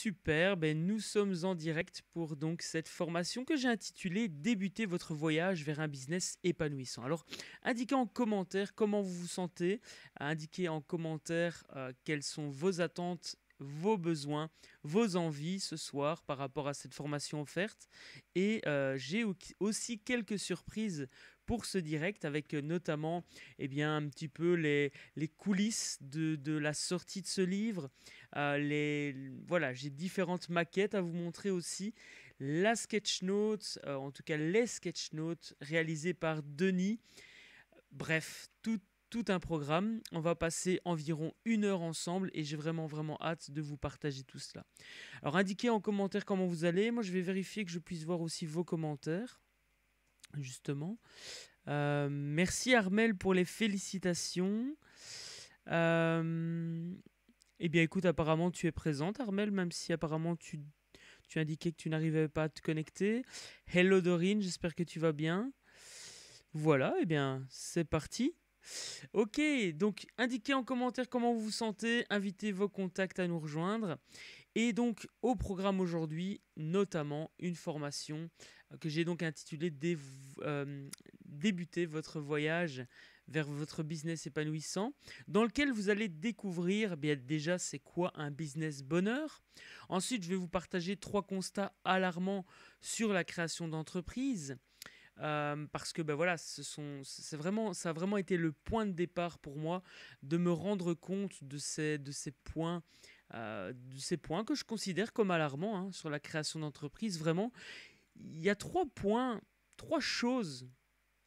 Superbe et nous sommes en direct pour donc cette formation que j'ai intitulée Débuter votre voyage vers un business épanouissant. Alors, indiquez en commentaire comment vous vous sentez, indiquez en commentaire euh, quelles sont vos attentes vos besoins, vos envies ce soir par rapport à cette formation offerte. Et euh, j'ai aussi quelques surprises pour ce direct avec euh, notamment et eh bien, un petit peu les, les coulisses de, la sortie de ce livre. Euh, les, voilà, j'ai différentes maquettes à vous montrer aussi. La sketch note, euh, en tout cas les sketch notes réalisées par Denis. Bref, tout, tout un programme. On va passer environ une heure ensemble et j'ai vraiment vraiment hâte de vous partager tout cela. Alors indiquez en commentaire comment vous allez. Moi je vais vérifier que je puisse voir aussi vos commentaires justement. Euh, merci Armel pour les félicitations. Euh, eh bien écoute, apparemment tu es présente Armel, même si apparemment tu, tu indiquais que tu n'arrivais pas à te connecter. Hello Dorine, j'espère que tu vas bien. Voilà, eh bien c'est parti. Ok, donc indiquez en commentaire comment vous vous sentez, invitez vos contacts à nous rejoindre. Et donc au programme aujourd'hui, notamment une formation que j'ai donc intitulé euh, Débuter votre voyage vers votre business épanouissant, dans lequel vous allez découvrir eh bien déjà c'est quoi un business bonheur. Ensuite, je vais vous partager trois constats alarmants sur la création d'entreprise euh, parce que ben voilà, ce sont, c'est vraiment, ça a vraiment été le point de départ pour moi de me rendre compte de ces, de ces points, euh, de ces points que je considère comme alarmants hein, sur la création d'entreprise. Vraiment, il y a trois points, trois choses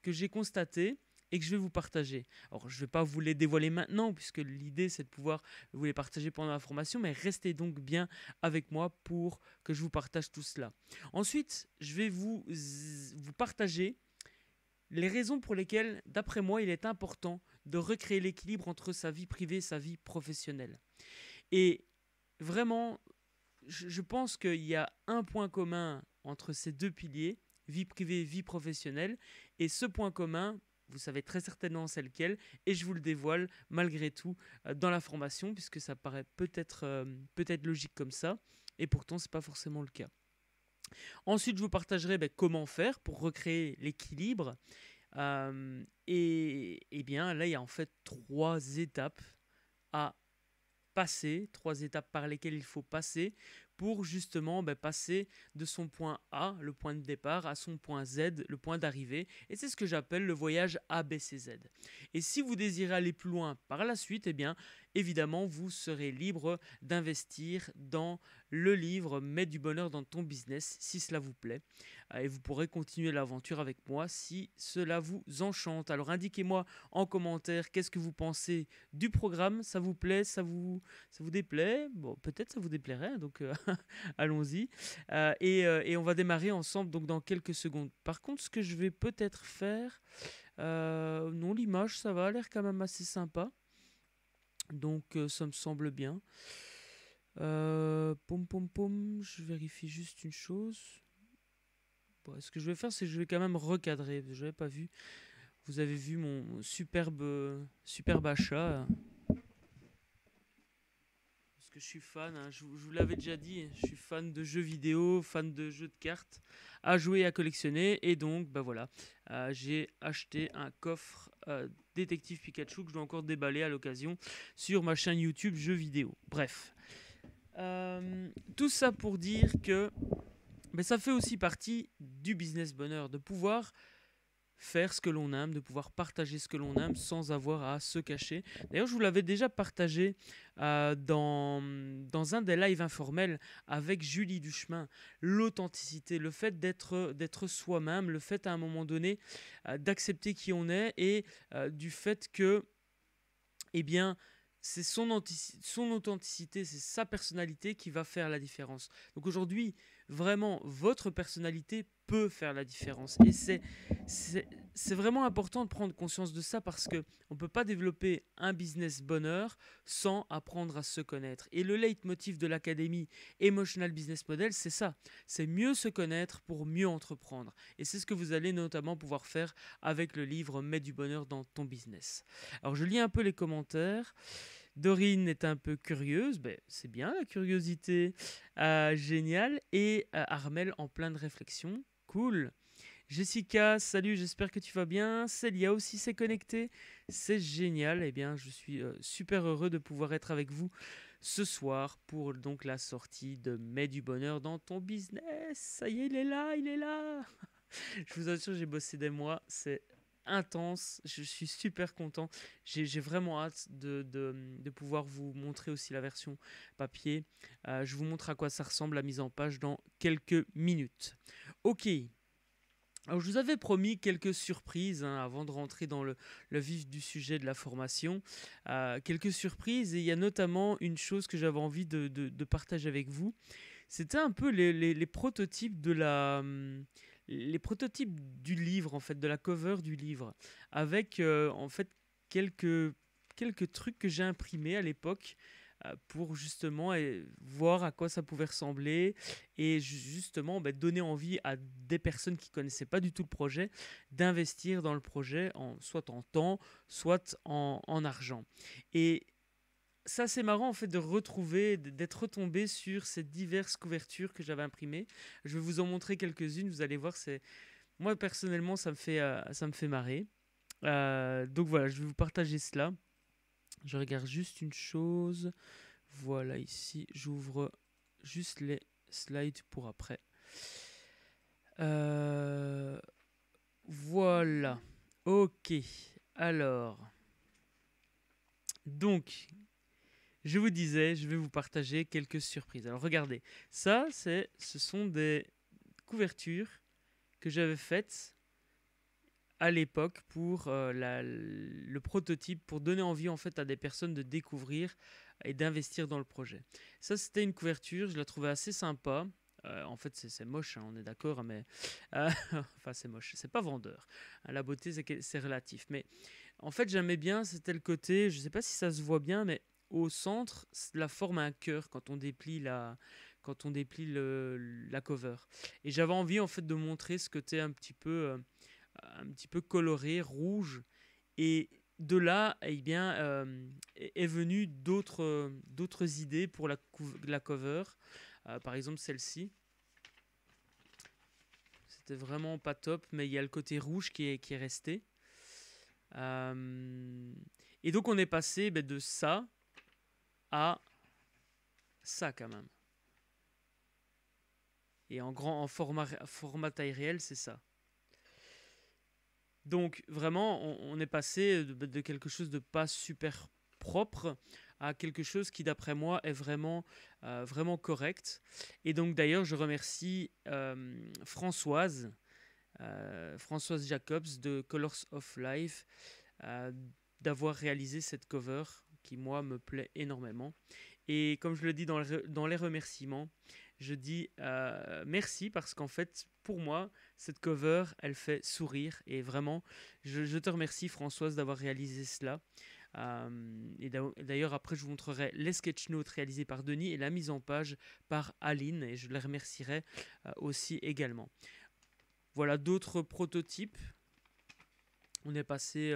que j'ai constatées et que je vais vous partager. Alors, je ne vais pas vous les dévoiler maintenant, puisque l'idée, c'est de pouvoir vous les partager pendant la formation, mais restez donc bien avec moi pour que je vous partage tout cela. Ensuite, je vais vous, vous partager les raisons pour lesquelles, d'après moi, il est important de recréer l'équilibre entre sa vie privée et sa vie professionnelle. Et vraiment, je pense qu'il y a un point commun entre ces deux piliers, vie privée, vie professionnelle. Et ce point commun, vous savez très certainement c'est lequel, et je vous le dévoile malgré tout euh, dans la formation, puisque ça paraît peut-être euh, peut-être logique comme ça, et pourtant ce n'est pas forcément le cas. Ensuite, je vous partagerai ben, comment faire pour recréer l'équilibre. Euh, et, et eh bien là, il y a en fait trois étapes à passer, trois étapes par lesquelles il faut passer pour justement bah, passer de son point A, le point de départ, à son point Z, le point d'arrivée. Et c'est ce que j'appelle le voyage ABCZ. Et si vous désirez aller plus loin par la suite, eh bien, évidemment, vous serez libre d'investir dans le livre Mets du bonheur dans ton business si cela vous plaît. Euh, et vous pourrez continuer l'aventure avec moi si cela vous enchante. Alors indiquez-moi en commentaire qu'est-ce que vous pensez du programme. Ça vous plaît Ça vous, ça vous déplaît Bon, peut-être ça vous déplairait, hein, donc euh, allons-y. Euh, et, on va démarrer ensemble donc dans quelques secondes. Par contre, ce que je vais peut-être faire... non, l'image, ça va, l'air quand même assez sympa. Donc euh, ça me semble bien. Euh, pom pom pom, je vérifie juste une chose. ce que je vais faire, c'est que je vais quand même recadrer. Je n'avais pas vu. Vous avez vu mon superbe, euh, superbe achat que je suis fan, hein. je, vous l'avais déjà dit, je suis fan de jeux vidéo, fan de jeux de cartes, à jouer et à collectionner. Et donc, ben voilà, euh, j'ai acheté un coffre euh, Détective Pikachu que je dois encore déballer à l'occasion sur ma chaîne YouTube Jeux vidéo. Bref. Euh, tout ça pour dire que bah, ça fait aussi partie du business bonheur, de pouvoir faire ce que l'on aime, de pouvoir partager ce que l'on aime sans avoir à se cacher. D'ailleurs, je vous l'avais déjà partagé euh, dans, dans un des lives informels avec Julie Duchemin, l'authenticité, le fait d'être, d'être soi-même, le fait à un moment donné euh, d'accepter qui on est et euh, du fait que, eh bien, c'est son, son authenticité, c'est sa personnalité qui va faire la différence. Donc aujourd'hui, vraiment votre personnalité peut faire la différence. Et c'est, c'est, vraiment important de prendre conscience de ça parce qu'on ne peut pas développer un business bonheur sans apprendre à se connaître. Et le leitmotiv de l'académie Emotional Business Model, c'est ça. C'est mieux se connaître pour mieux entreprendre. Et c'est ce que vous allez notamment pouvoir faire avec le livre Mets du bonheur dans ton business. Alors je lis un peu les commentaires. Dorine est un peu curieuse, ben, c'est bien la curiosité, euh, génial. Et euh, Armel en plein de réflexion, cool. Jessica, salut, j'espère que tu vas bien. Célia aussi s'est connectée, c'est génial. Eh bien, je suis euh, super heureux de pouvoir être avec vous ce soir pour donc la sortie de Mets du bonheur dans ton business. Ça y est, il est là, il est là. je vous assure, j'ai bossé des mois, c'est intense. Je suis super content. J'ai vraiment hâte de, pouvoir vous montrer aussi la version papier. Euh, je vous montre à quoi ça ressemble la mise en page dans quelques minutes. Ok. Alors, je vous avais promis quelques surprises hein, avant de rentrer dans le, vif du sujet de la formation. Euh, quelques surprises, et il y a notamment une chose que j'avais envie de, partager avec vous. C'était un peu les, prototypes de la. Hum, les prototypes du livre, en fait, de la cover du livre, avec euh, en fait quelques, quelques trucs que j'ai imprimés à l'époque euh, pour justement eh, voir à quoi ça pouvait ressembler et justement bah, donner envie à des personnes qui connaissaient pas du tout le projet d'investir dans le projet soit en temps, soit en, en argent. Et ça c'est marrant en fait de retrouver, d'être retombé sur ces diverses couvertures que j'avais imprimées. Je vais vous en montrer quelques-unes, vous allez voir, c'est moi personnellement ça me fait, euh, ça me fait marrer. Euh, donc voilà, je vais vous partager cela. Je regarde juste une chose. Voilà, ici, j'ouvre juste les slides pour après. Euh, voilà. Ok. Alors. Donc, je vous disais, je vais vous partager quelques surprises. Alors regardez, ça, c'est, ce sont des couvertures que j'avais faites à l'époque pour euh, le prototype, pour donner envie en fait à des personnes de découvrir et d'investir dans le projet. Ça, c'était une couverture, je la trouvais assez sympa. Euh, en fait, c'est moche, hein, on est d'accord, mais euh, enfin, c'est moche, c'est pas vendeur. Hein. La beauté, c'est relatif. Mais en fait, j'aimais bien, c'était le côté, je sais pas si ça se voit bien, mais au centre, la forme a un cœur quand on déplie la, quand on déplie la cover. Et j'avais envie en fait de montrer ce côté un petit peu, euh, un petit peu coloré, rouge. Et de là, eh bien, euh, est venu d'autres, d'autres idées pour la, la cover. Euh, par exemple celle-ci. C'était vraiment pas top, mais il y a le côté rouge qui est, qui est resté. et donc on est passé ben, de ça, à ça quand même. Et en grand, en format, format taille réelle, c'est ça. Donc vraiment, on, est passé de, quelque chose de pas super propre à quelque chose qui, d'après moi, est vraiment, euh, vraiment correct. Et donc d'ailleurs, je remercie euh, Françoise, euh, Françoise Jacobs de Colors of Life, d'avoir réalisé cette cover qui moi me plaît énormément. Et comme je le dis dans, les remerciements, je dis euh, merci parce qu'en fait, pour moi, cette cover, elle fait sourire. Et vraiment, je, te remercie Françoise d'avoir réalisé cela. Euh, et d'ailleurs, après, je vous montrerai les sketch notes réalisés par Denis et la mise en page par Aline. Et je les remercierai euh, aussi également. Voilà d'autres prototypes. On est passé,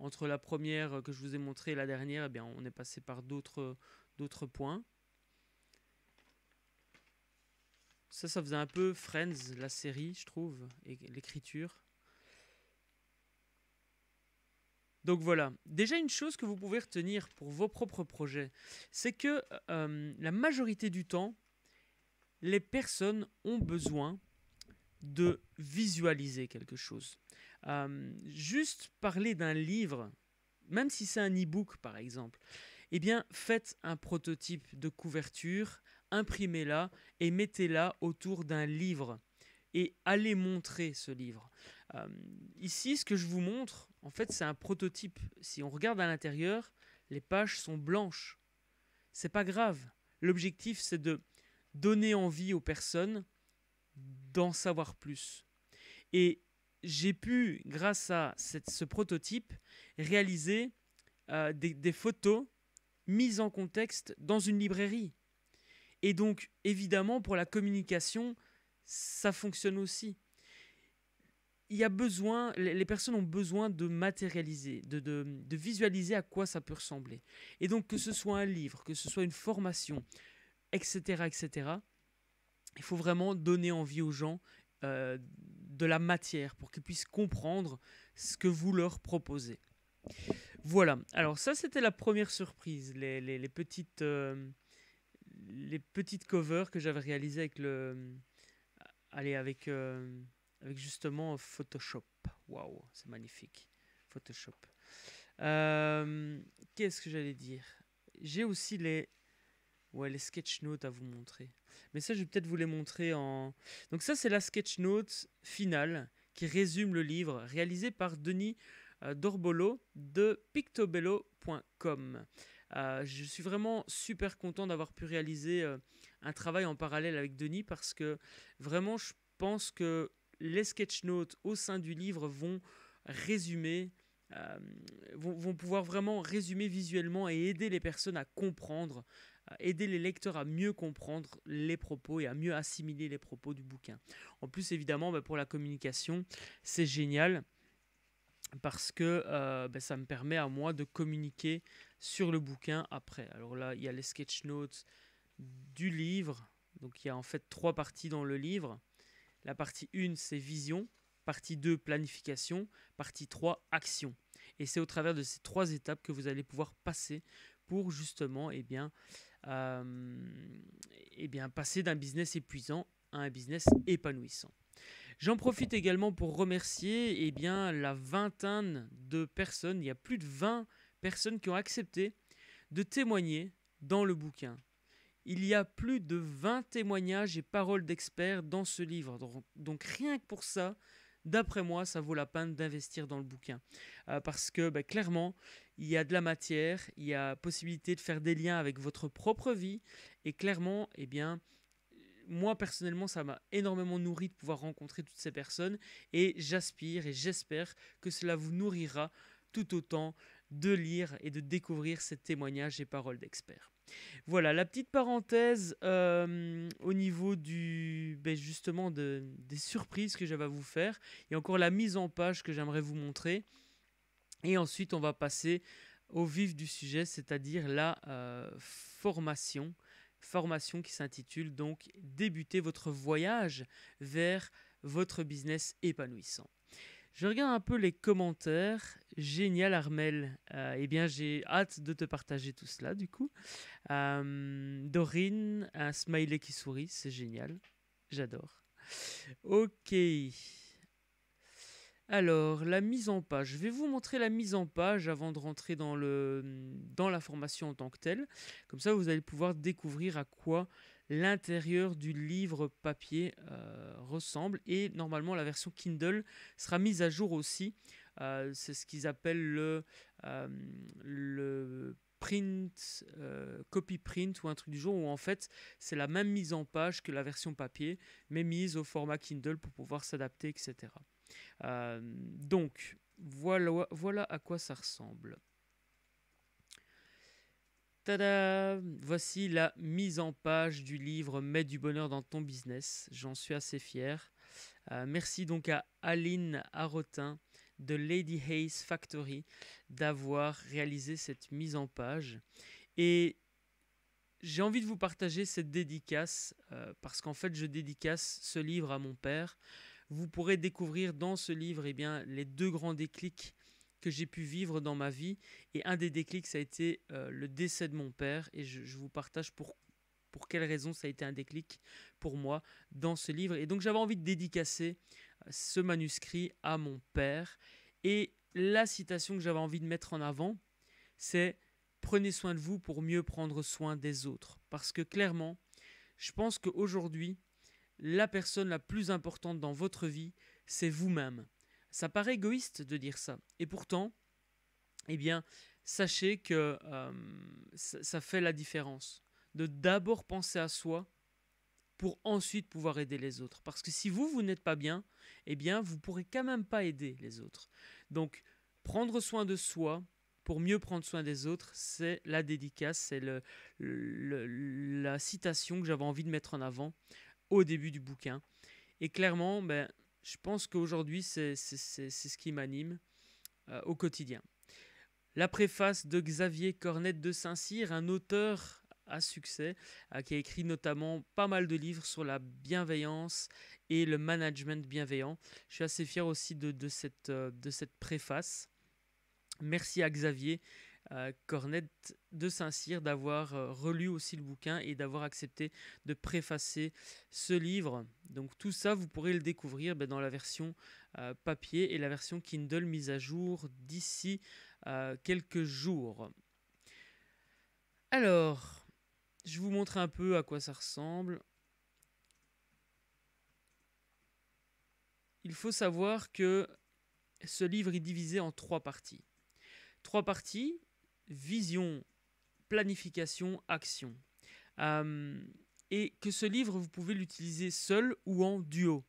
entre la première que je vous ai montrée et la dernière, eh bien, on est passé par d'autres points. Ça, ça faisait un peu Friends, la série, je trouve, et l'écriture. Donc voilà, déjà une chose que vous pouvez retenir pour vos propres projets, c'est que euh, la majorité du temps, les personnes ont besoin de visualiser quelque chose. Euh, juste parler d'un livre, même si c'est un e-book par exemple, eh bien faites un prototype de couverture, imprimez-la et mettez-la autour d'un livre et allez montrer ce livre. Euh, ici, ce que je vous montre, en fait, c'est un prototype. Si on regarde à l'intérieur, les pages sont blanches. C'est pas grave. L'objectif, c'est de donner envie aux personnes d'en savoir plus. Et j'ai pu, grâce à cette, ce prototype, réaliser euh, des, photos mises en contexte dans une librairie. Et donc, évidemment, pour la communication, ça fonctionne aussi. Il y a besoin, les personnes ont besoin de matérialiser, de, visualiser à quoi ça peut ressembler. Et donc, que ce soit un livre, que ce soit une formation, etc., etc., il faut vraiment donner envie aux gens euh, de la matière pour qu'ils puissent comprendre ce que vous leur proposez. Voilà, alors ça c'était la première surprise, les, petites, euh, les petites covers que j'avais réalisées avec, le, allez, avec, euh, avec justement Photoshop. Waouh, c'est magnifique, Photoshop. Euh, qu'est-ce que j'allais dire J'ai aussi les, ouais, les sketch notes à vous montrer. Mais ça, je vais peut-être vous les montrer en... Donc ça, c'est la sketch note finale qui résume le livre, réalisé par Denis euh, Dorbolo de pictobello.com. Euh, je suis vraiment super content d'avoir pu réaliser euh, un travail en parallèle avec Denis parce que vraiment je pense que les sketch notes au sein du livre vont résumer, vont, vont, pouvoir vraiment résumer visuellement et aider les personnes à comprendre aider les lecteurs à mieux comprendre les propos et à mieux assimiler les propos du bouquin. En plus, évidemment, bah, pour la communication, c'est génial parce que euh, bah, ça me permet à moi de communiquer sur le bouquin après. Alors là, il y a les sketch notes du livre. Donc il y a en fait trois parties dans le livre. La partie 1, c'est vision. Partie 2, planification. Partie 3, action. Et c'est au travers de ces trois étapes que vous allez pouvoir passer pour justement eh bien, et euh, eh bien, passer d'un business épuisant à un business épanouissant. J'en profite également pour remercier et eh bien, la vingtaine de personnes, il y a plus de 20 personnes qui ont accepté de témoigner dans le bouquin. Il y a plus de 20 témoignages et paroles d'experts dans ce livre. Donc, rien que pour ça, d'après moi, ça vaut la peine d'investir dans le bouquin. Euh, parce que bah, clairement, il y a de la matière, il y a possibilité de faire des liens avec votre propre vie. Et clairement, et eh bien, moi personnellement, ça m'a énormément nourri de pouvoir rencontrer toutes ces personnes. Et j'aspire et j'espère que cela vous nourrira tout autant de lire et de découvrir ces témoignages et paroles d'experts. Voilà, la petite parenthèse euh, au niveau du, ben justement de, des surprises que j'avais à vous faire et encore la mise en page que j'aimerais vous montrer. Et ensuite, on va passer au vif du sujet, c'est-à-dire la euh, formation. Formation qui s'intitule donc Débuter votre voyage vers votre business épanouissant. Je regarde un peu les commentaires. Génial Armel. Euh, eh bien, j'ai hâte de te partager tout cela du coup. Euh, Dorine, un smiley qui sourit, c'est génial. J'adore. Ok. Alors, la mise en page. Je vais vous montrer la mise en page avant de rentrer dans, la formation en tant que telle. Comme ça, vous allez pouvoir découvrir à quoi l'intérieur du livre papier euh, ressemble. Et normalement, la version Kindle sera mise à jour aussi. Euh, c'est ce qu'ils appellent le, euh, print, copy print ou un truc du genre où en fait c'est la même mise en page que la version papier mais mise au format Kindle pour pouvoir s'adapter, etc. Euh, donc, voilà, voilà à quoi ça ressemble. Tada Voici la mise en page du livre Mets du bonheur dans ton business. J'en suis assez fier. Euh, merci donc à Aline Arotin de Lady Hayes Factory d'avoir réalisé cette mise en page. Et j'ai envie de vous partager cette dédicace euh, parce qu'en fait, je dédicace ce livre à mon père vous pourrez découvrir dans ce livre eh bien, les deux grands déclics que j'ai pu vivre dans ma vie. Et un des déclics, ça a été euh, le décès de mon père. Et je, vous partage pour, pour quelles raisons ça a été un déclic pour moi dans ce livre. Et donc j'avais envie de dédicacer euh, ce manuscrit à mon père. Et la citation que j'avais envie de mettre en avant, c'est Prenez soin de vous pour mieux prendre soin des autres. Parce que clairement, je pense qu'aujourd'hui, la personne la plus importante dans votre vie, c'est vous-même. Ça paraît égoïste de dire ça. Et pourtant, eh bien, sachez que euh, ça, fait la différence. De d'abord penser à soi pour ensuite pouvoir aider les autres. Parce que si vous, vous n'êtes pas bien, eh bien, vous pourrez quand même pas aider les autres. Donc, prendre soin de soi pour mieux prendre soin des autres, c'est la dédicace, c'est la citation que j'avais envie de mettre en avant au début du bouquin. Et clairement, ben, je pense qu'aujourd'hui, c'est ce qui m'anime euh, au quotidien. La préface de Xavier Cornette de Saint-Cyr, un auteur à succès, euh, qui a écrit notamment pas mal de livres sur la bienveillance et le management bienveillant. Je suis assez fier aussi de euh, cette préface. Merci à Xavier euh, cornette de Saint-Cyr d'avoir euh, relu aussi le bouquin et d'avoir accepté de préfacer ce livre. Donc tout ça, vous pourrez le découvrir ben, dans la version euh, papier et la version Kindle mise à jour d'ici quelques jours. Alors, je vous montre un peu à quoi ça ressemble. Il faut savoir que ce livre est divisé en trois parties. Trois parties vision, planification, action. Euh, et que ce livre, vous pouvez l'utiliser seul ou en duo.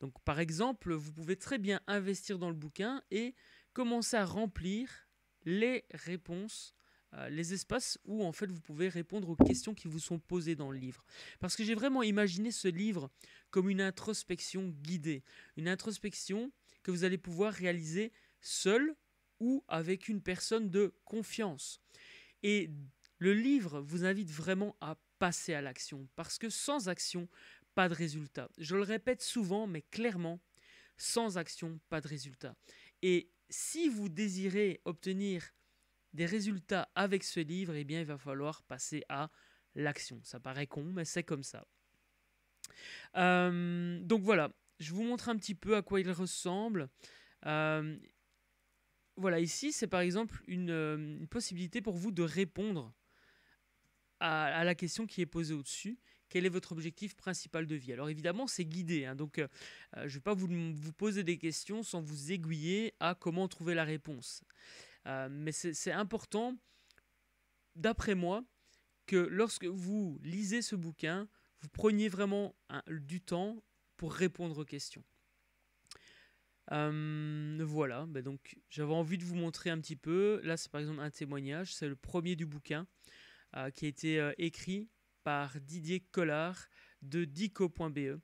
Donc par exemple, vous pouvez très bien investir dans le bouquin et commencer à remplir les réponses, euh, les espaces où en fait vous pouvez répondre aux questions qui vous sont posées dans le livre. Parce que j'ai vraiment imaginé ce livre comme une introspection guidée, une introspection que vous allez pouvoir réaliser seul ou avec une personne de confiance. Et le livre vous invite vraiment à passer à l'action, parce que sans action, pas de résultat. Je le répète souvent, mais clairement, sans action, pas de résultat. Et si vous désirez obtenir des résultats avec ce livre, eh bien, il va falloir passer à l'action. Ça paraît con, mais c'est comme ça. Euh, donc voilà, je vous montre un petit peu à quoi il ressemble. Euh, voilà, ici, c'est par exemple une, euh, possibilité pour vous de répondre à, la question qui est posée au-dessus. Quel est votre objectif principal de vie Alors évidemment, c'est guider. Hein, donc euh, euh, je ne vais pas vous, poser des questions sans vous aiguiller à comment trouver la réponse. mais c'est important, d'après moi, que lorsque vous lisez ce bouquin, vous preniez vraiment du temps pour répondre aux questions voilà, bah donc j'avais envie de vous montrer un petit peu. Là, c'est par exemple un témoignage, c'est le premier du bouquin euh, qui a été euh, écrit par Didier Collard de dico.be,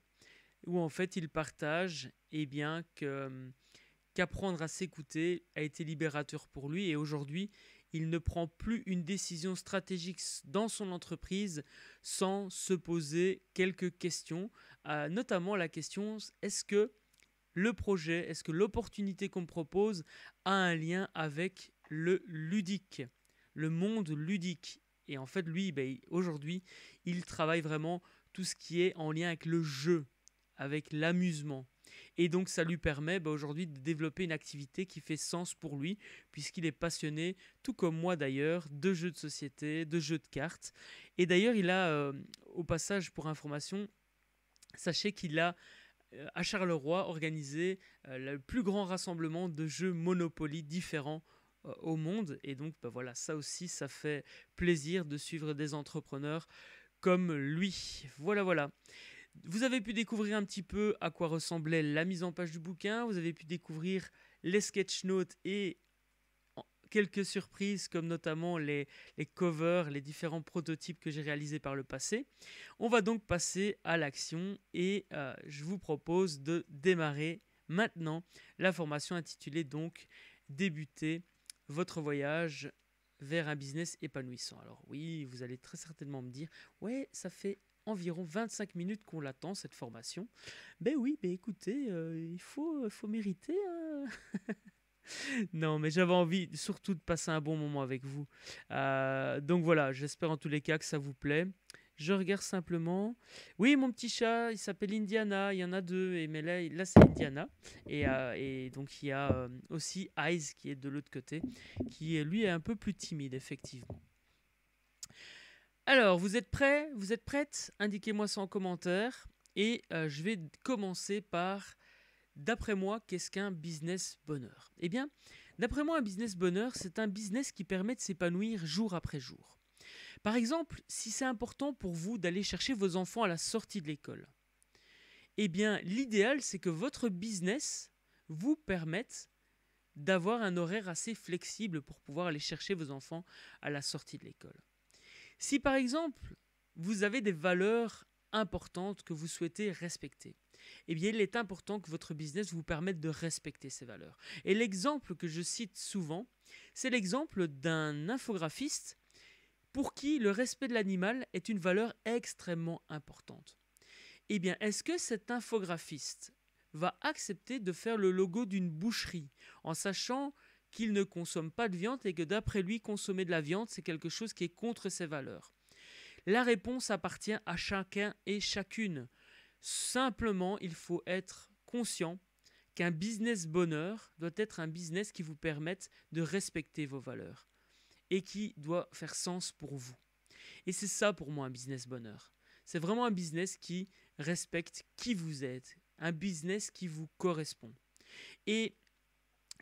où en fait il partage eh bien qu'apprendre à s'écouter a été libérateur pour lui et aujourd'hui il ne prend plus une décision stratégique dans son entreprise sans se poser quelques questions, euh, notamment la question est-ce que le projet, est-ce que l'opportunité qu'on propose a un lien avec le ludique, le monde ludique Et en fait, lui, ben, aujourd'hui, il travaille vraiment tout ce qui est en lien avec le jeu, avec l'amusement. Et donc ça lui permet ben, aujourd'hui de développer une activité qui fait sens pour lui, puisqu'il est passionné, tout comme moi d'ailleurs, de jeux de société, de jeux de cartes. Et d'ailleurs, il a, euh, au passage pour information, sachez qu'il a euh, à Charleroi organiser euh, le plus grand rassemblement de jeux Monopoly différents euh, au monde. Et donc, bah voilà, ça aussi, ça fait plaisir de suivre des entrepreneurs comme lui. Voilà, voilà. Vous avez pu découvrir un petit peu à quoi ressemblait la mise en page du bouquin, vous avez pu découvrir les sketch notes et quelques surprises, comme notamment les, covers, les différents prototypes que j'ai réalisés par le passé. On va donc passer à l'action et euh, je vous propose de démarrer maintenant la formation intitulée donc Débuter votre voyage vers un business épanouissant. Alors oui, vous allez très certainement me dire, ouais, ça fait environ 25 minutes qu'on l'attend, cette formation. Ben oui, ben écoutez, euh, il faut, faut mériter. Hein. non, mais j'avais envie surtout de passer un bon moment avec vous. Euh, donc voilà, j'espère en tous les cas que ça vous plaît. Je regarde simplement. Oui, mon petit chat, il s'appelle Indiana. Il y en a deux. Et, mais là, là c'est Indiana. Et, euh, donc, il y a euh, aussi Eyes qui est de l'autre côté, qui lui est un peu plus timide, effectivement. Alors, vous êtes prêts Vous êtes prête Indiquez-moi ça en commentaire. Et je vais commencer par D'après moi, qu'est-ce qu'un business bonheur Eh bien, d'après moi, un business bonheur, c'est un business qui permet de s'épanouir jour après jour. Par exemple, si c'est important pour vous d'aller chercher vos enfants à la sortie de l'école, eh bien, l'idéal, c'est que votre business vous permette d'avoir un horaire assez flexible pour pouvoir aller chercher vos enfants à la sortie de l'école. Si par exemple, vous avez des valeurs importantes que vous souhaitez respecter, eh bien, il est important que votre business vous permette de respecter ces valeurs. Et l'exemple que je cite souvent, c'est l'exemple d'un infographiste pour qui le respect de l'animal est une valeur extrêmement importante. Eh bien, est-ce que cet infographiste va accepter de faire le logo d'une boucherie en sachant qu'il ne consomme pas de viande et que d'après lui, consommer de la viande, c'est quelque chose qui est contre ses valeurs La réponse appartient à chacun et chacune. Simplement, il faut être conscient qu'un business bonheur doit être un business qui vous permette de respecter vos valeurs et qui doit faire sens pour vous. Et c'est ça pour moi un business bonheur. C'est vraiment un business qui respecte qui vous êtes, un business qui vous correspond. Et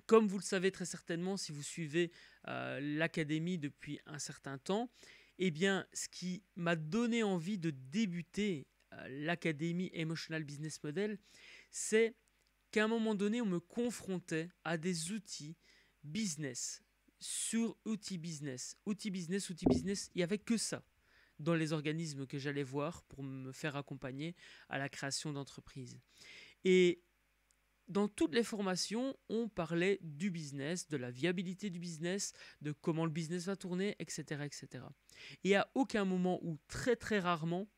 comme vous le savez très certainement si vous suivez euh, l'académie depuis un certain temps, eh bien ce qui m'a donné envie de débuter l'Académie Emotional Business Model, c'est qu'à un moment donné, on me confrontait à des outils business, sur outils business, outils business, outils business, il n'y avait que ça dans les organismes que j'allais voir pour me faire accompagner à la création d'entreprises. Et dans toutes les formations, on parlait du business, de la viabilité du business, de comment le business va tourner, etc. etc. Et à aucun moment ou très très rarement,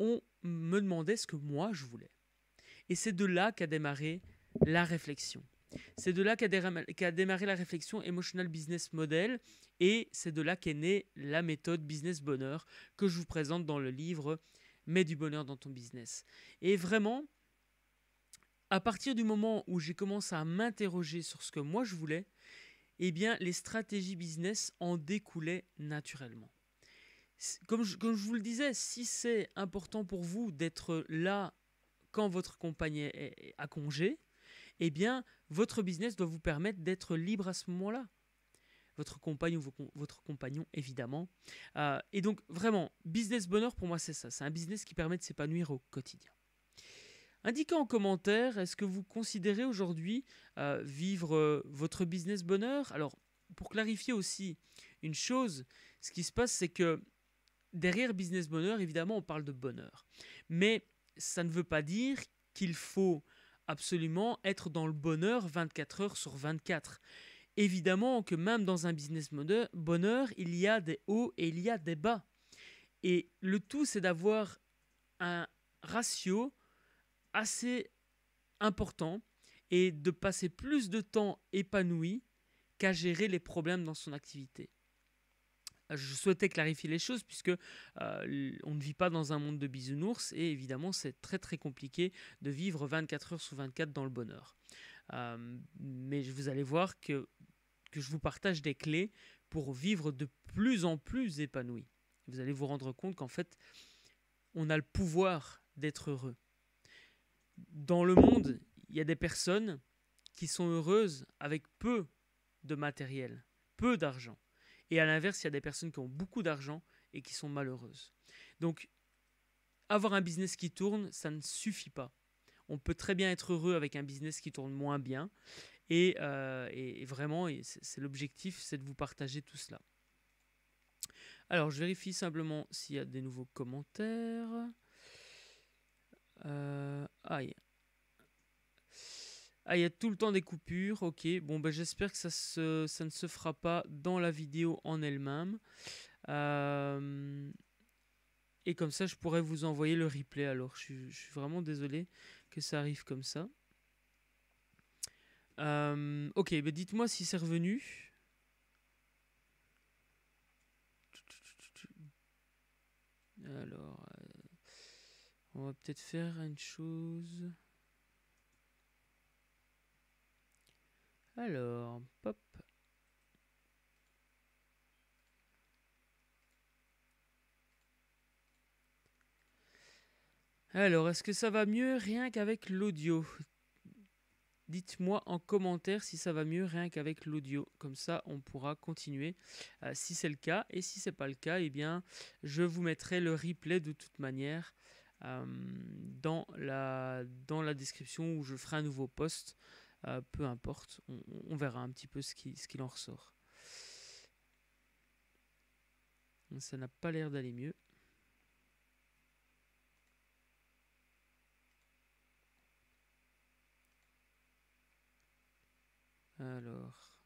on me demandait ce que moi je voulais. Et c'est de là qu'a démarré la réflexion. C'est de là qu'a démarré la réflexion Emotional Business Model et c'est de là qu'est née la méthode Business Bonheur que je vous présente dans le livre Mets du bonheur dans ton business. Et vraiment, à partir du moment où j'ai commencé à m'interroger sur ce que moi je voulais, eh bien les stratégies business en découlaient naturellement comme je, comme je vous le disais, si c'est important pour vous d'être là quand votre compagnie est à congé, eh bien, votre business doit vous permettre d'être libre à ce moment-là. Votre compagne ou votre compagnon, évidemment. Euh, et donc, vraiment, business bonheur, pour moi, c'est ça. C'est un business qui permet de s'épanouir au quotidien. Indiquez en commentaire, est-ce que vous considérez aujourd'hui euh, vivre euh, votre business bonheur Alors, pour clarifier aussi une chose, ce qui se passe, c'est que derrière business bonheur, évidemment, on parle de bonheur. Mais ça ne veut pas dire qu'il faut absolument être dans le bonheur 24 heures sur 24. Évidemment que même dans un business bonheur, il y a des hauts et il y a des bas. Et le tout, c'est d'avoir un ratio assez important et de passer plus de temps épanoui qu'à gérer les problèmes dans son activité je souhaitais clarifier les choses puisque euh, on ne vit pas dans un monde de bisounours et évidemment c'est très très compliqué de vivre 24 heures sur 24 dans le bonheur. Euh, mais vous allez voir que, que je vous partage des clés pour vivre de plus en plus épanoui. Vous allez vous rendre compte qu'en fait on a le pouvoir d'être heureux. Dans le monde, il y a des personnes qui sont heureuses avec peu de matériel, peu d'argent. Et à l'inverse, il y a des personnes qui ont beaucoup d'argent et qui sont malheureuses. Donc, avoir un business qui tourne, ça ne suffit pas. On peut très bien être heureux avec un business qui tourne moins bien. Et, euh, vraiment, c'est l'objectif, c'est de vous partager tout cela. Alors, je vérifie simplement s'il y a des nouveaux commentaires. Euh, ah, il y a tout le temps des coupures, ok. Bon, bah, j'espère que ça, ne se fera pas dans la vidéo en elle-même. Euh, et comme ça, je pourrais vous envoyer le replay. Alors, je, suis, vraiment désolé que ça arrive comme ça. Euh, ok, bah, dites-moi si c'est revenu. Alors, euh, on va peut-être faire une chose. Alors, pop. Alors, est-ce que ça va mieux rien qu'avec l'audio Dites-moi en commentaire si ça va mieux rien qu'avec l'audio. Comme ça, on pourra continuer euh, si c'est le cas. Et si ce n'est pas le cas, eh bien, je vous mettrai le replay de toute manière euh, dans, la, dans la description où je ferai un nouveau post euh, peu importe, on, verra un petit peu ce qu'il ce en ressort. Ça n'a pas l'air d'aller mieux. Alors.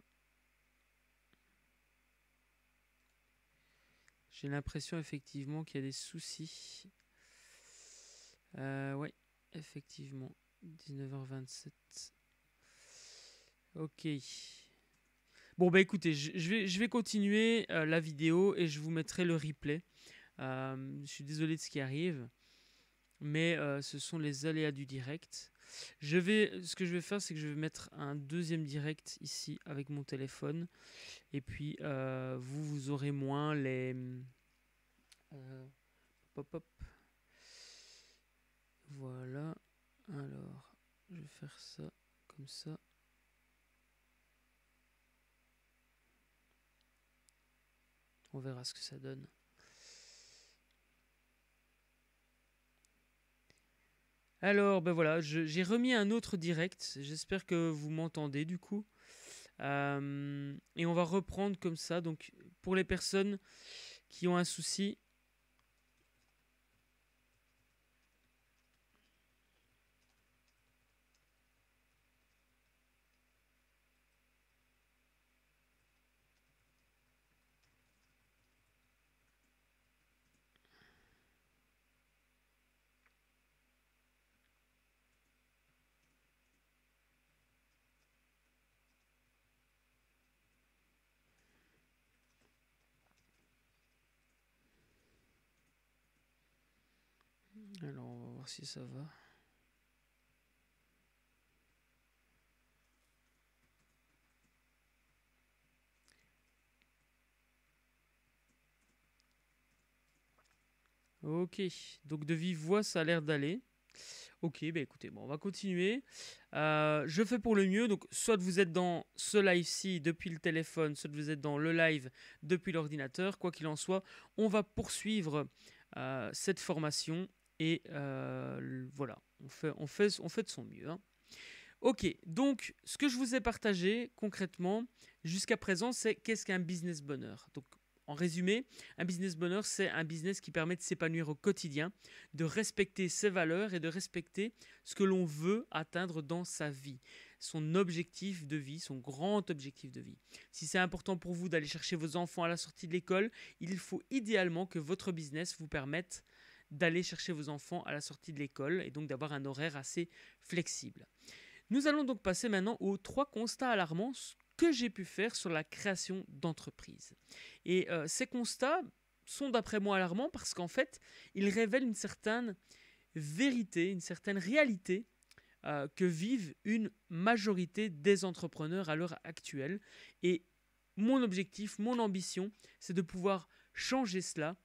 J'ai l'impression effectivement qu'il y a des soucis. Euh, ouais, effectivement. 19h27. Ok. Bon, bah écoutez, je, vais, je vais continuer euh, la vidéo et je vous mettrai le replay. Euh, je suis désolé de ce qui arrive, mais euh, ce sont les aléas du direct. Je vais, ce que je vais faire, c'est que je vais mettre un deuxième direct ici avec mon téléphone. Et puis, vous, vous aurez moins les... Hop, hop. Voilà. Alors, je vais faire ça comme ça. On verra ce que ça donne. Alors, ben voilà, j'ai remis un autre direct. J'espère que vous m'entendez du coup. Euh, et on va reprendre comme ça. Donc, pour les personnes qui ont un souci, si ça va. Ok, donc de vive voix, ça a l'air d'aller. Ok, bah écoutez, bon, on va continuer. Euh, je fais pour le mieux, donc soit vous êtes dans ce live-ci depuis le téléphone, soit vous êtes dans le live depuis l'ordinateur, quoi qu'il en soit, on va poursuivre euh, cette formation et euh, voilà, on fait, on, fait, on fait de son mieux. Hein. Ok, donc ce que je vous ai partagé concrètement jusqu'à présent, c'est qu'est-ce qu'un business bonheur Donc en résumé, un business bonheur, c'est un business qui permet de s'épanouir au quotidien, de respecter ses valeurs et de respecter ce que l'on veut atteindre dans sa vie, son objectif de vie, son grand objectif de vie. Si c'est important pour vous d'aller chercher vos enfants à la sortie de l'école, il faut idéalement que votre business vous permette d'aller chercher vos enfants à la sortie de l'école et donc d'avoir un horaire assez flexible. Nous allons donc passer maintenant aux trois constats alarmants que j'ai pu faire sur la création d'entreprises. Et euh, ces constats sont d'après moi alarmants parce qu'en fait, ils révèlent une certaine vérité, une certaine réalité euh, que vivent une majorité des entrepreneurs à l'heure actuelle. Et mon objectif, mon ambition, c'est de pouvoir changer cela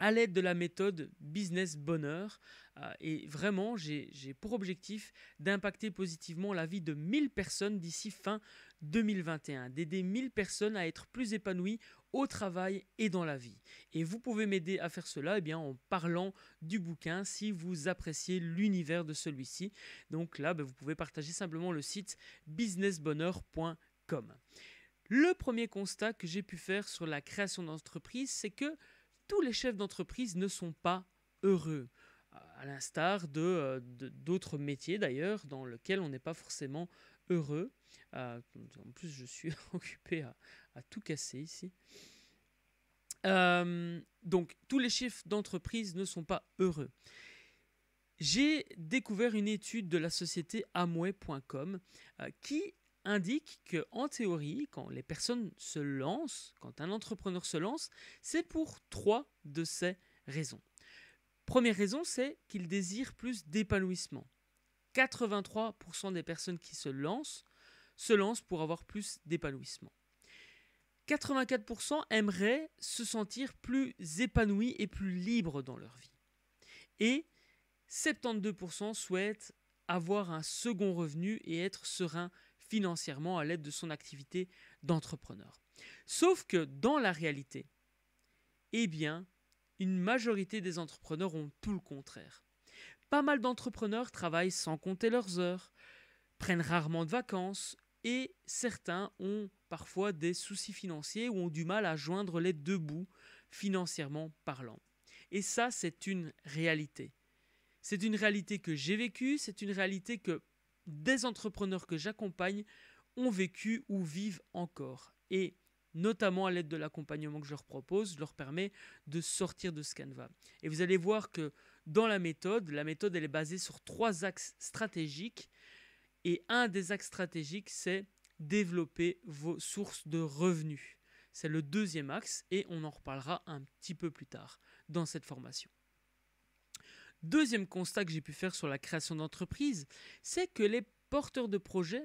à l'aide de la méthode Business Bonheur. Euh, et vraiment, j'ai pour objectif d'impacter positivement la vie de 1000 personnes d'ici fin 2021, d'aider 1000 personnes à être plus épanouies au travail et dans la vie. Et vous pouvez m'aider à faire cela eh bien, en parlant du bouquin si vous appréciez l'univers de celui-ci. Donc là, ben, vous pouvez partager simplement le site businessbonheur.com. Le premier constat que j'ai pu faire sur la création d'entreprise, c'est que tous les chefs d'entreprise ne sont pas heureux, à l'instar euh, de, d'autres métiers d'ailleurs dans lesquels on n'est pas forcément heureux. Euh, en plus, je suis occupé à, tout casser ici. Euh, donc, tous les chefs d'entreprise ne sont pas heureux. J'ai découvert une étude de la société Amway.com qui indique que en théorie, quand les personnes se lancent, quand un entrepreneur se lance, c'est pour trois de ces raisons. Première raison, c'est qu'il désirent plus d'épanouissement. 83% des personnes qui se lancent se lancent pour avoir plus d'épanouissement. 84% aimeraient se sentir plus épanouis et plus libres dans leur vie. Et 72% souhaitent avoir un second revenu et être serein financièrement à l'aide de son activité d'entrepreneur. Sauf que dans la réalité, eh bien, une majorité des entrepreneurs ont tout le contraire. Pas mal d'entrepreneurs travaillent sans compter leurs heures, prennent rarement de vacances et certains ont parfois des soucis financiers ou ont du mal à joindre les deux bouts financièrement parlant. Et ça, c'est une réalité. C'est une réalité que j'ai vécue, c'est une réalité que des entrepreneurs que j'accompagne ont vécu ou vivent encore. Et notamment à l'aide de l'accompagnement que je leur propose, je leur permets de sortir de ce canevas. Et vous allez voir que dans la méthode, la méthode elle est basée sur trois axes stratégiques. Et un des axes stratégiques, c'est développer vos sources de revenus. C'est le deuxième axe et on en reparlera un petit peu plus tard dans cette formation. Deuxième constat que j'ai pu faire sur la création d'entreprise, c'est que les porteurs de projets,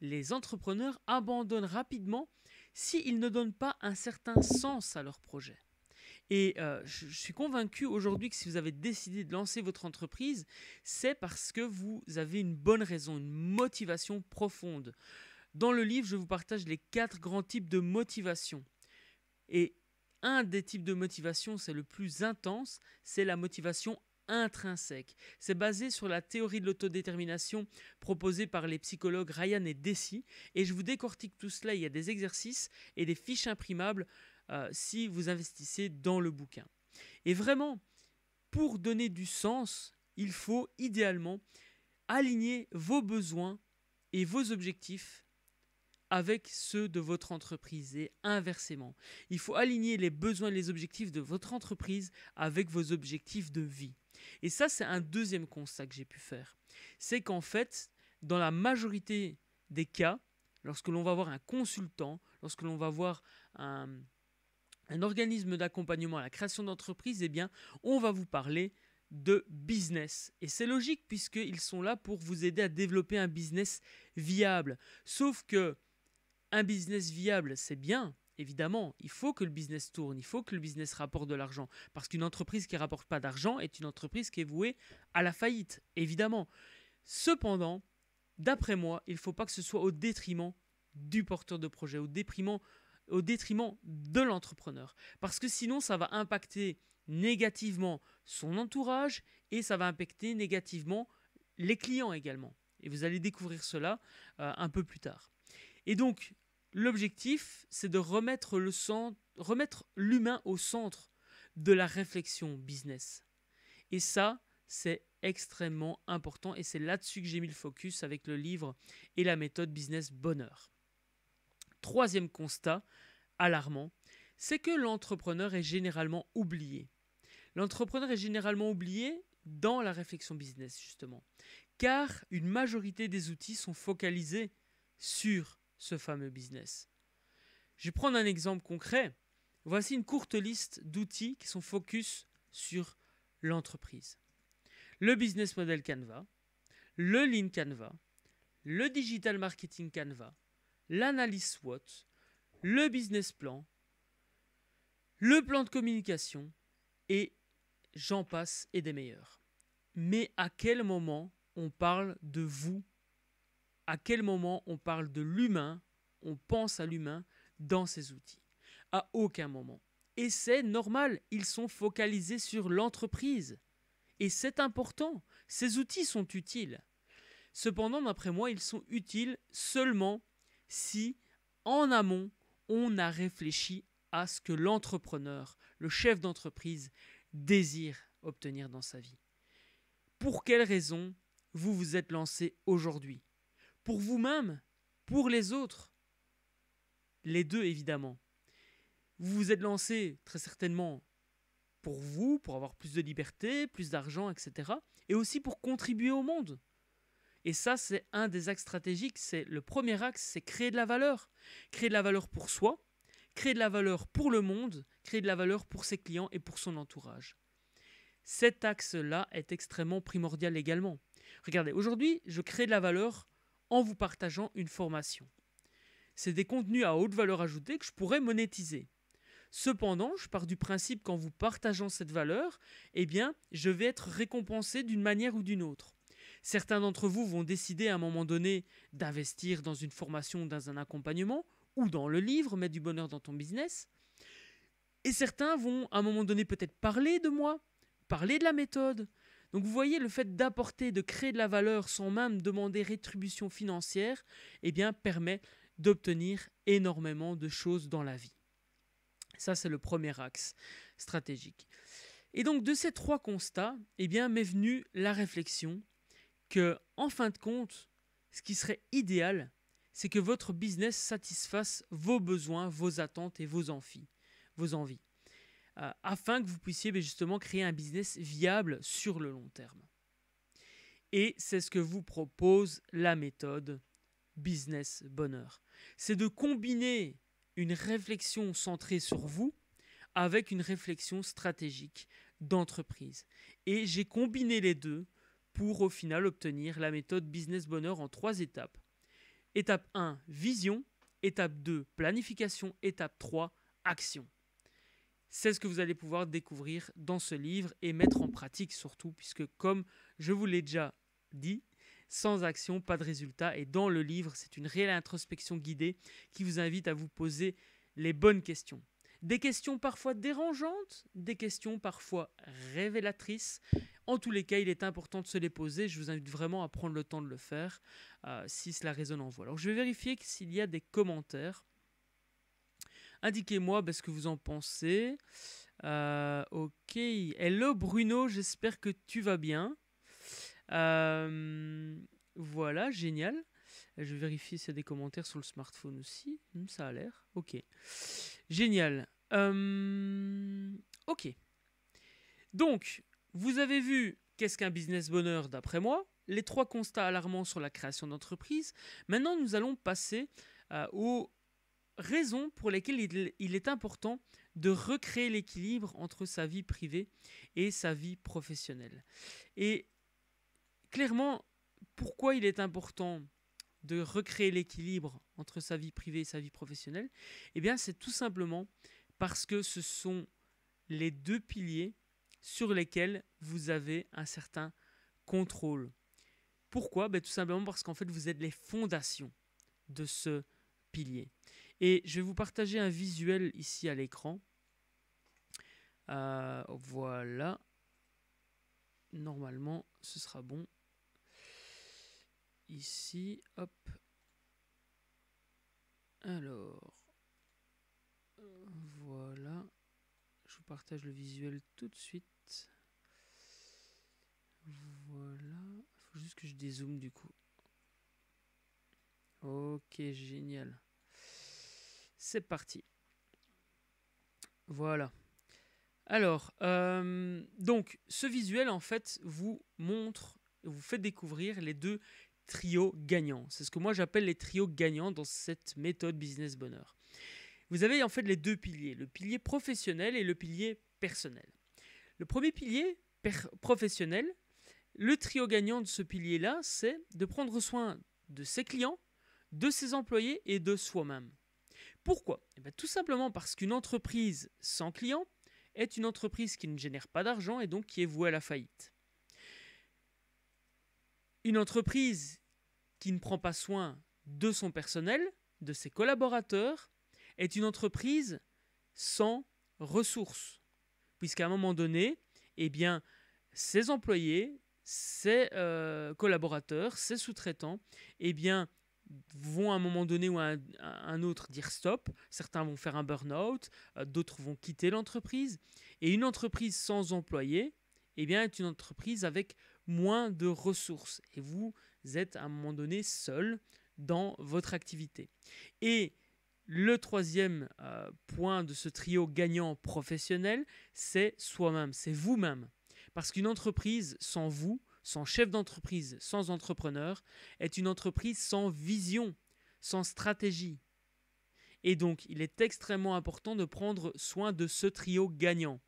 les entrepreneurs abandonnent rapidement s'ils ne donnent pas un certain sens à leur projet. Et euh, je suis convaincu aujourd'hui que si vous avez décidé de lancer votre entreprise, c'est parce que vous avez une bonne raison, une motivation profonde. Dans le livre, je vous partage les quatre grands types de motivation. Et un des types de motivation, c'est le plus intense, c'est la motivation intrinsèque. C'est basé sur la théorie de l'autodétermination proposée par les psychologues Ryan et Desi et je vous décortique tout cela, il y a des exercices et des fiches imprimables euh, si vous investissez dans le bouquin. Et vraiment, pour donner du sens, il faut idéalement aligner vos besoins et vos objectifs avec ceux de votre entreprise et inversement. Il faut aligner les besoins et les objectifs de votre entreprise avec vos objectifs de vie. Et ça, c'est un deuxième constat que j'ai pu faire. C'est qu'en fait, dans la majorité des cas, lorsque l'on va voir un consultant, lorsque l'on va voir un, organisme d'accompagnement à la création d'entreprise, eh bien, on va vous parler de business. Et c'est logique puisqu'ils sont là pour vous aider à développer un business viable. Sauf que un business viable, c'est bien, Évidemment, il faut que le business tourne, il faut que le business rapporte de l'argent, parce qu'une entreprise qui ne rapporte pas d'argent est une entreprise qui est vouée à la faillite, évidemment. Cependant, d'après moi, il ne faut pas que ce soit au détriment du porteur de projet, au, au détriment de l'entrepreneur, parce que sinon ça va impacter négativement son entourage et ça va impacter négativement les clients également. Et vous allez découvrir cela euh, un peu plus tard. Et donc, L'objectif, c'est de remettre le remettre l'humain au centre de la réflexion business. Et ça, c'est extrêmement important et c'est là-dessus que j'ai mis le focus avec le livre et la méthode business bonheur. Troisième constat alarmant, c'est que l'entrepreneur est généralement oublié. L'entrepreneur est généralement oublié dans la réflexion business justement, car une majorité des outils sont focalisés sur ce fameux business. Je vais prendre un exemple concret. Voici une courte liste d'outils qui sont focus sur l'entreprise. Le business model Canva, le Lean Canva, le digital marketing Canva, l'analyse SWOT, le business plan, le plan de communication et j'en passe et des meilleurs. Mais à quel moment on parle de vous à quel moment on parle de l'humain, on pense à l'humain dans ces outils. À aucun moment. Et c'est normal, ils sont focalisés sur l'entreprise. Et c'est important, ces outils sont utiles. Cependant, d'après moi, ils sont utiles seulement si, en amont, on a réfléchi à ce que l'entrepreneur, le chef d'entreprise, désire obtenir dans sa vie. Pour quelles raisons vous vous êtes lancé aujourd'hui pour vous-même, pour les autres. Les deux, évidemment. Vous vous êtes lancé, très certainement, pour vous, pour avoir plus de liberté, plus d'argent, etc. Et aussi pour contribuer au monde. Et ça, c'est un des axes stratégiques. C'est le premier axe, c'est créer de la valeur. Créer de la valeur pour soi, créer de la valeur pour le monde, créer de la valeur pour ses clients et pour son entourage. Cet axe-là est extrêmement primordial également. Regardez, aujourd'hui, je crée de la valeur en vous partageant une formation. C'est des contenus à haute valeur ajoutée que je pourrais monétiser. Cependant, je pars du principe qu'en vous partageant cette valeur, eh bien, je vais être récompensé d'une manière ou d'une autre. Certains d'entre vous vont décider à un moment donné d'investir dans une formation, dans un accompagnement, ou dans le livre, Mettre du bonheur dans ton business. Et certains vont à un moment donné peut-être parler de moi, parler de la méthode, donc vous voyez, le fait d'apporter, de créer de la valeur sans même demander rétribution financière, eh bien, permet d'obtenir énormément de choses dans la vie. Ça, c'est le premier axe stratégique. Et donc, de ces trois constats, eh bien, m'est venue la réflexion que, en fin de compte, ce qui serait idéal, c'est que votre business satisfasse vos besoins, vos attentes et vos envies. Vos envies. Euh, afin que vous puissiez ben, justement créer un business viable sur le long terme. Et c'est ce que vous propose la méthode business bonheur. C'est de combiner une réflexion centrée sur vous avec une réflexion stratégique d'entreprise. Et j'ai combiné les deux pour au final obtenir la méthode business bonheur en trois étapes. Étape 1, vision. Étape 2, planification. Étape 3, action. C'est ce que vous allez pouvoir découvrir dans ce livre et mettre en pratique surtout, puisque comme je vous l'ai déjà dit, sans action, pas de résultat. Et dans le livre, c'est une réelle introspection guidée qui vous invite à vous poser les bonnes questions. Des questions parfois dérangeantes, des questions parfois révélatrices. En tous les cas, il est important de se les poser. Je vous invite vraiment à prendre le temps de le faire euh, si cela résonne en vous. Alors, je vais vérifier s'il y a des commentaires. Indiquez-moi ben, ce que vous en pensez. Euh, ok. Hello Bruno, j'espère que tu vas bien. Euh, voilà, génial. Je vais vérifier s'il y a des commentaires sur le smartphone aussi. Hmm, ça a l'air. Ok. Génial. Euh, ok. Donc, vous avez vu qu'est-ce qu'un business bonheur d'après moi, les trois constats alarmants sur la création d'entreprise. Maintenant, nous allons passer au... Raisons pour lesquelles il est important de recréer l'équilibre entre sa vie privée et sa vie professionnelle. Et clairement, pourquoi il est important de recréer l'équilibre entre sa vie privée et sa vie professionnelle Eh bien, c'est tout simplement parce que ce sont les deux piliers sur lesquels vous avez un certain contrôle. Pourquoi ben, Tout simplement parce qu'en fait, vous êtes les fondations de ce pilier. Et je vais vous partager un visuel ici à l'écran. Euh, voilà. Normalement, ce sera bon. Ici, hop. Alors, voilà. Je vous partage le visuel tout de suite. Voilà. Il Faut juste que je dézoome du coup. Ok, génial. C'est parti. Voilà. Alors, euh, donc, ce visuel, en fait, vous montre, vous fait découvrir les deux trios gagnants. C'est ce que moi j'appelle les trios gagnants dans cette méthode business bonheur. Vous avez en fait les deux piliers, le pilier professionnel et le pilier personnel. Le premier pilier professionnel, le trio gagnant de ce pilier-là, c'est de prendre soin de ses clients, de ses employés et de soi-même. Pourquoi eh ben, Tout simplement parce qu'une entreprise sans client est une entreprise qui ne génère pas d'argent et donc qui est vouée à la faillite. Une entreprise qui ne prend pas soin de son personnel, de ses collaborateurs, est une entreprise sans ressources. Puisqu'à un moment donné, eh bien, ses employés, ses euh, collaborateurs, ses sous-traitants, eh bien, vont à un moment donné ou à un, autre dire stop. Certains vont faire un burn-out, euh, d'autres vont quitter l'entreprise. Et une entreprise sans employés eh bien, est une entreprise avec moins de ressources. Et vous êtes à un moment donné seul dans votre activité. Et le troisième euh, point de ce trio gagnant professionnel, c'est soi-même, c'est vous-même. Parce qu'une entreprise sans vous, sans chef d'entreprise, sans entrepreneur, est une entreprise sans vision, sans stratégie. Et donc, il est extrêmement important de prendre soin de ce trio gagnant.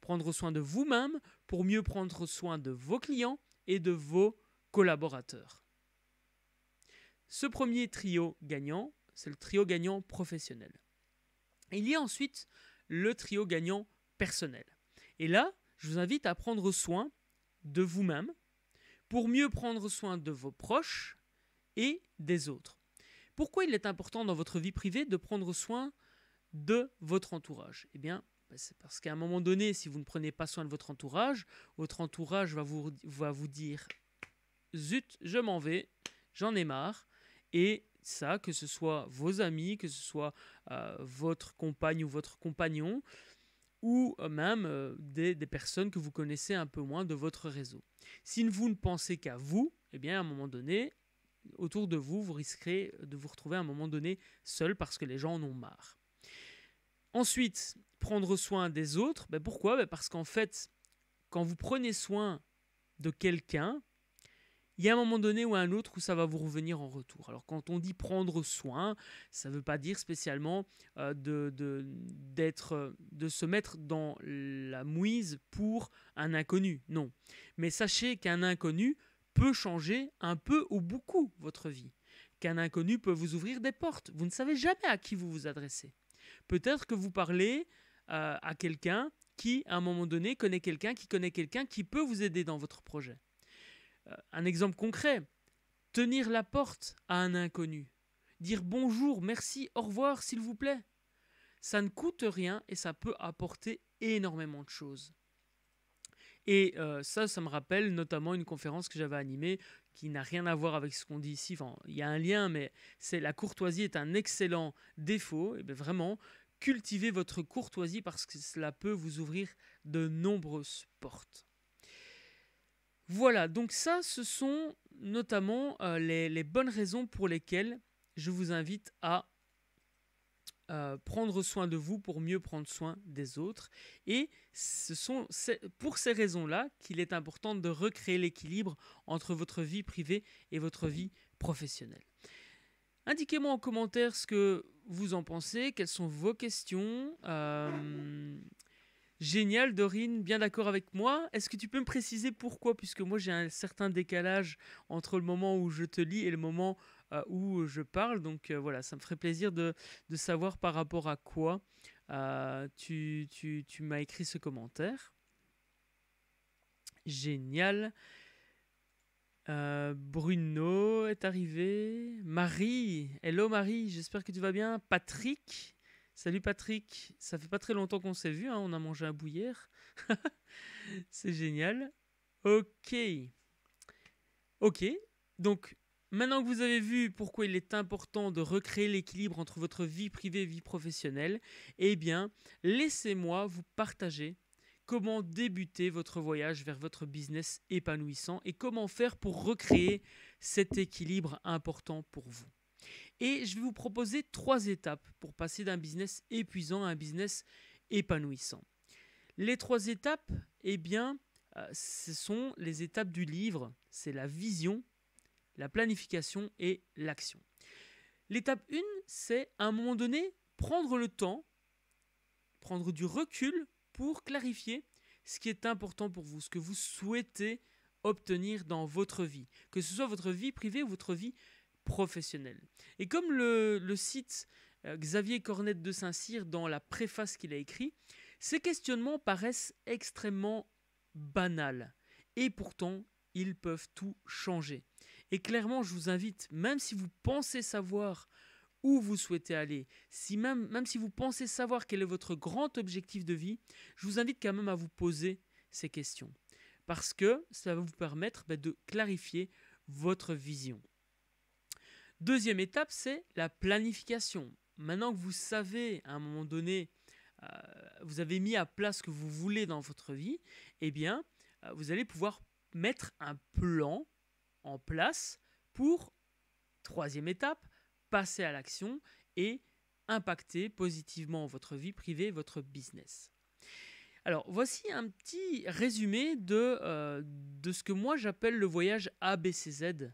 Prendre soin de vous-même pour mieux prendre soin de vos clients et de vos collaborateurs. Ce premier trio gagnant, c'est le trio gagnant professionnel. Il y a ensuite le trio gagnant personnel. Et là, je vous invite à prendre soin de vous-même pour mieux prendre soin de vos proches et des autres. Pourquoi il est important dans votre vie privée de prendre soin de votre entourage Eh bien, bah, c'est parce qu'à un moment donné, si vous ne prenez pas soin de votre entourage, votre entourage va vous, dire Zut, je m'en vais, j'en ai marre. Et ça, que ce soit vos amis, que ce soit euh, votre compagne ou votre compagnon, ou euh, même euh, des, personnes que vous connaissez un peu moins de votre réseau. Si vous ne pensez qu'à vous, eh bien à un moment donné, autour de vous, vous risquerez de vous retrouver à un moment donné seul parce que les gens en ont marre. Ensuite, prendre soin des autres, ben pourquoi ben Parce qu'en fait, quand vous prenez soin de quelqu'un, il y a un moment donné ou un autre où ça va vous revenir en retour. Alors quand on dit prendre soin, ça ne veut pas dire spécialement euh, de, d'être, de se mettre dans la mouise pour un inconnu, non. Mais sachez qu'un inconnu peut changer un peu ou beaucoup votre vie, qu'un inconnu peut vous ouvrir des portes, vous ne savez jamais à qui vous vous adressez. Peut-être que vous parlez euh, à quelqu'un qui, à un moment donné, connaît quelqu'un qui connaît quelqu'un qui peut vous aider dans votre projet. Euh, un exemple concret, tenir la porte à un inconnu, dire bonjour, merci, au revoir, s'il vous plaît. Ça ne coûte rien et ça peut apporter énormément de choses. Et euh, ça, ça me rappelle notamment une conférence que j'avais animée qui n'a rien à voir avec ce qu'on dit ici. il y a un lien, mais c'est la courtoisie est un excellent défaut. Et ben, vraiment, cultivez votre courtoisie parce que cela peut vous ouvrir de nombreuses portes. Voilà, donc ça, ce sont notamment euh, les, bonnes raisons pour lesquelles je vous invite à euh, prendre soin de vous pour mieux prendre soin des autres. Et ce sont pour ces raisons-là qu'il est important de recréer l'équilibre entre votre vie privée et votre vie professionnelle. Indiquez-moi en commentaire ce que vous en pensez, quelles sont vos questions. Euh, Génial, Dorine, bien d'accord avec moi. Est-ce que tu peux me préciser pourquoi Puisque moi j'ai un certain décalage entre le moment où je te lis et le moment euh, où je parle. Donc euh, voilà, ça me ferait plaisir de, savoir par rapport à quoi euh, tu, tu m'as écrit ce commentaire. Génial. Bruno est arrivé. Marie, hello Marie, j'espère que tu vas bien. Patrick, Salut Patrick, ça fait pas très longtemps qu'on s'est vu, hein, on a mangé un bouillère. C'est génial. Ok. Ok, donc maintenant que vous avez vu pourquoi il est important de recréer l'équilibre entre votre vie privée et vie professionnelle, eh bien, laissez-moi vous partager comment débuter votre voyage vers votre business épanouissant et comment faire pour recréer cet équilibre important pour vous. Et je vais vous proposer trois étapes pour passer d'un business épuisant à un business épanouissant. Les trois étapes, eh bien, euh, ce sont les étapes du livre. C'est la vision, la planification et l'action. L'étape 1, c'est à un moment donné prendre le temps, prendre du recul pour clarifier ce qui est important pour vous, ce que vous souhaitez obtenir dans votre vie, que ce soit votre vie privée ou votre vie professionnel. Et comme le, cite euh, Xavier Cornette de Saint-Cyr dans la préface qu'il a écrite, ces questionnements paraissent extrêmement banals. Et pourtant, ils peuvent tout changer. Et clairement, je vous invite, même si vous pensez savoir où vous souhaitez aller, si même, même si vous pensez savoir quel est votre grand objectif de vie, je vous invite quand même à vous poser ces questions. Parce que ça va vous permettre bah, de clarifier votre vision. Deuxième étape, c'est la planification. Maintenant que vous savez, à un moment donné, euh, vous avez mis à place ce que vous voulez dans votre vie, eh bien, euh, vous allez pouvoir mettre un plan en place pour, troisième étape, passer à l'action et impacter positivement votre vie privée votre business. Alors voici un petit résumé de, euh, de ce que moi j'appelle le voyage ABCZ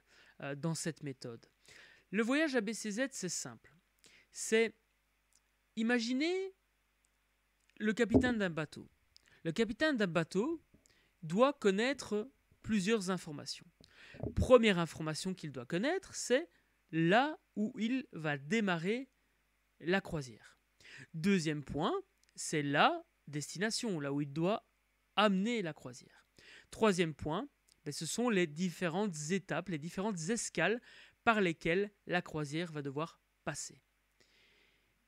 dans cette méthode. Le voyage à BCZ, c'est simple. C'est imaginer le capitaine d'un bateau. Le capitaine d'un bateau doit connaître plusieurs informations. Première information qu'il doit connaître, c'est là où il va démarrer la croisière. Deuxième point, c'est la destination, là où il doit amener la croisière. Troisième point, ben, ce sont les différentes étapes, les différentes escales par lesquels la croisière va devoir passer.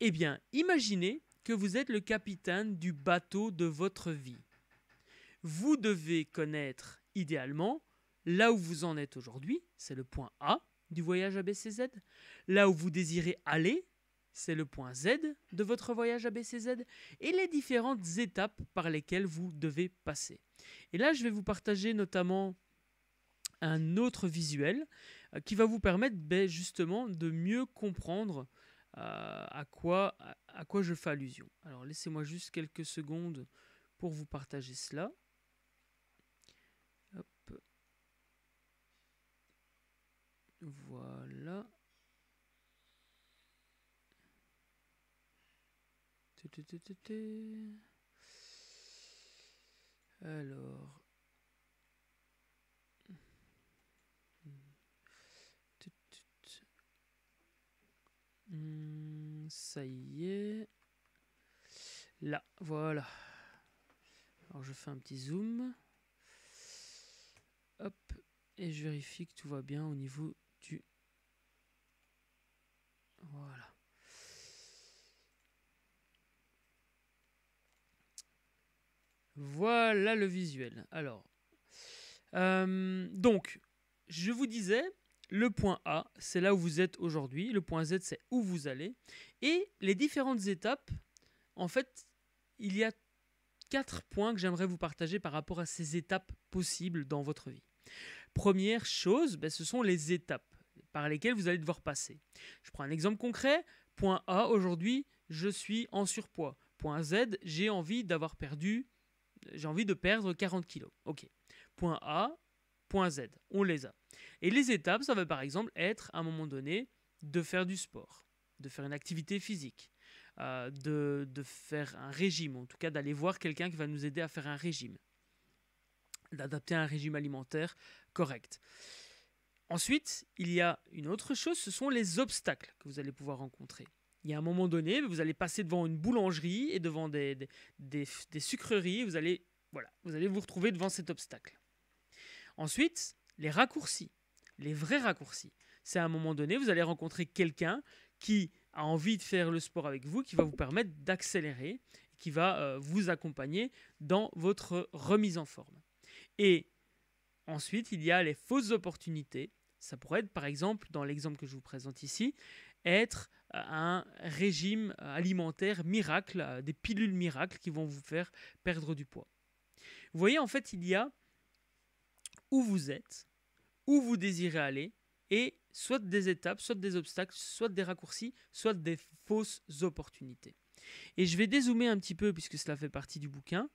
Eh bien, imaginez que vous êtes le capitaine du bateau de votre vie. Vous devez connaître idéalement là où vous en êtes aujourd'hui, c'est le point A du voyage ABCZ, là où vous désirez aller, c'est le point Z de votre voyage à ABCZ, et les différentes étapes par lesquelles vous devez passer. Et là, je vais vous partager notamment un autre visuel euh, qui va vous permettre ben, justement de mieux comprendre euh, à, quoi, quoi je fais allusion. Alors laissez-moi juste quelques secondes pour vous partager cela. Hop. Voilà. Alors, Hmm, ça y est. Là, voilà. Alors je fais un petit zoom. Hop. Et je vérifie que tout va bien au niveau du... Voilà. Voilà le visuel. Alors, euh, donc, je vous disais, le point A, c'est là où vous êtes aujourd'hui, le point Z, c'est où vous allez, et les différentes étapes, en fait, il y a quatre points que j'aimerais vous partager par rapport à ces étapes possibles dans votre vie. Première chose, ben, ce sont les étapes par lesquelles vous allez devoir passer. Je prends un exemple concret. Point A, aujourd'hui, je suis en surpoids. Point Z, j'ai envie d'avoir perdu, j'ai envie de perdre 40 kilos. Ok. Point A, point Z, on les a. Et les étapes, ça va par exemple être à un moment donné de faire du sport, de faire une activité physique, euh, de, faire un régime, en tout cas d'aller voir quelqu'un qui va nous aider à faire un régime, d'adapter un régime alimentaire correct. Ensuite, il y a une autre chose, ce sont les obstacles que vous allez pouvoir rencontrer. Il y a un moment donné, vous allez passer devant une boulangerie et devant des, sucreries, allez, vous allez vous retrouver devant cet obstacle. Ensuite, les raccourcis, les vrais raccourcis. C'est à un moment donné, vous allez rencontrer quelqu'un qui a envie de faire le sport avec vous, qui va vous permettre d'accélérer, qui va euh, vous accompagner dans votre remise en forme. Et ensuite, il y a les fausses opportunités. Ça pourrait être, par exemple, dans l'exemple que je vous présente ici, être euh, un régime alimentaire miracle, euh, des pilules miracles qui vont vous faire perdre du poids. Vous voyez, en fait, il y a où vous êtes, où vous désirez aller et soit des étapes, soit des obstacles, soit des raccourcis, soit des fausses opportunités. Et je vais dézoomer un petit peu puisque cela fait partie du bouquin.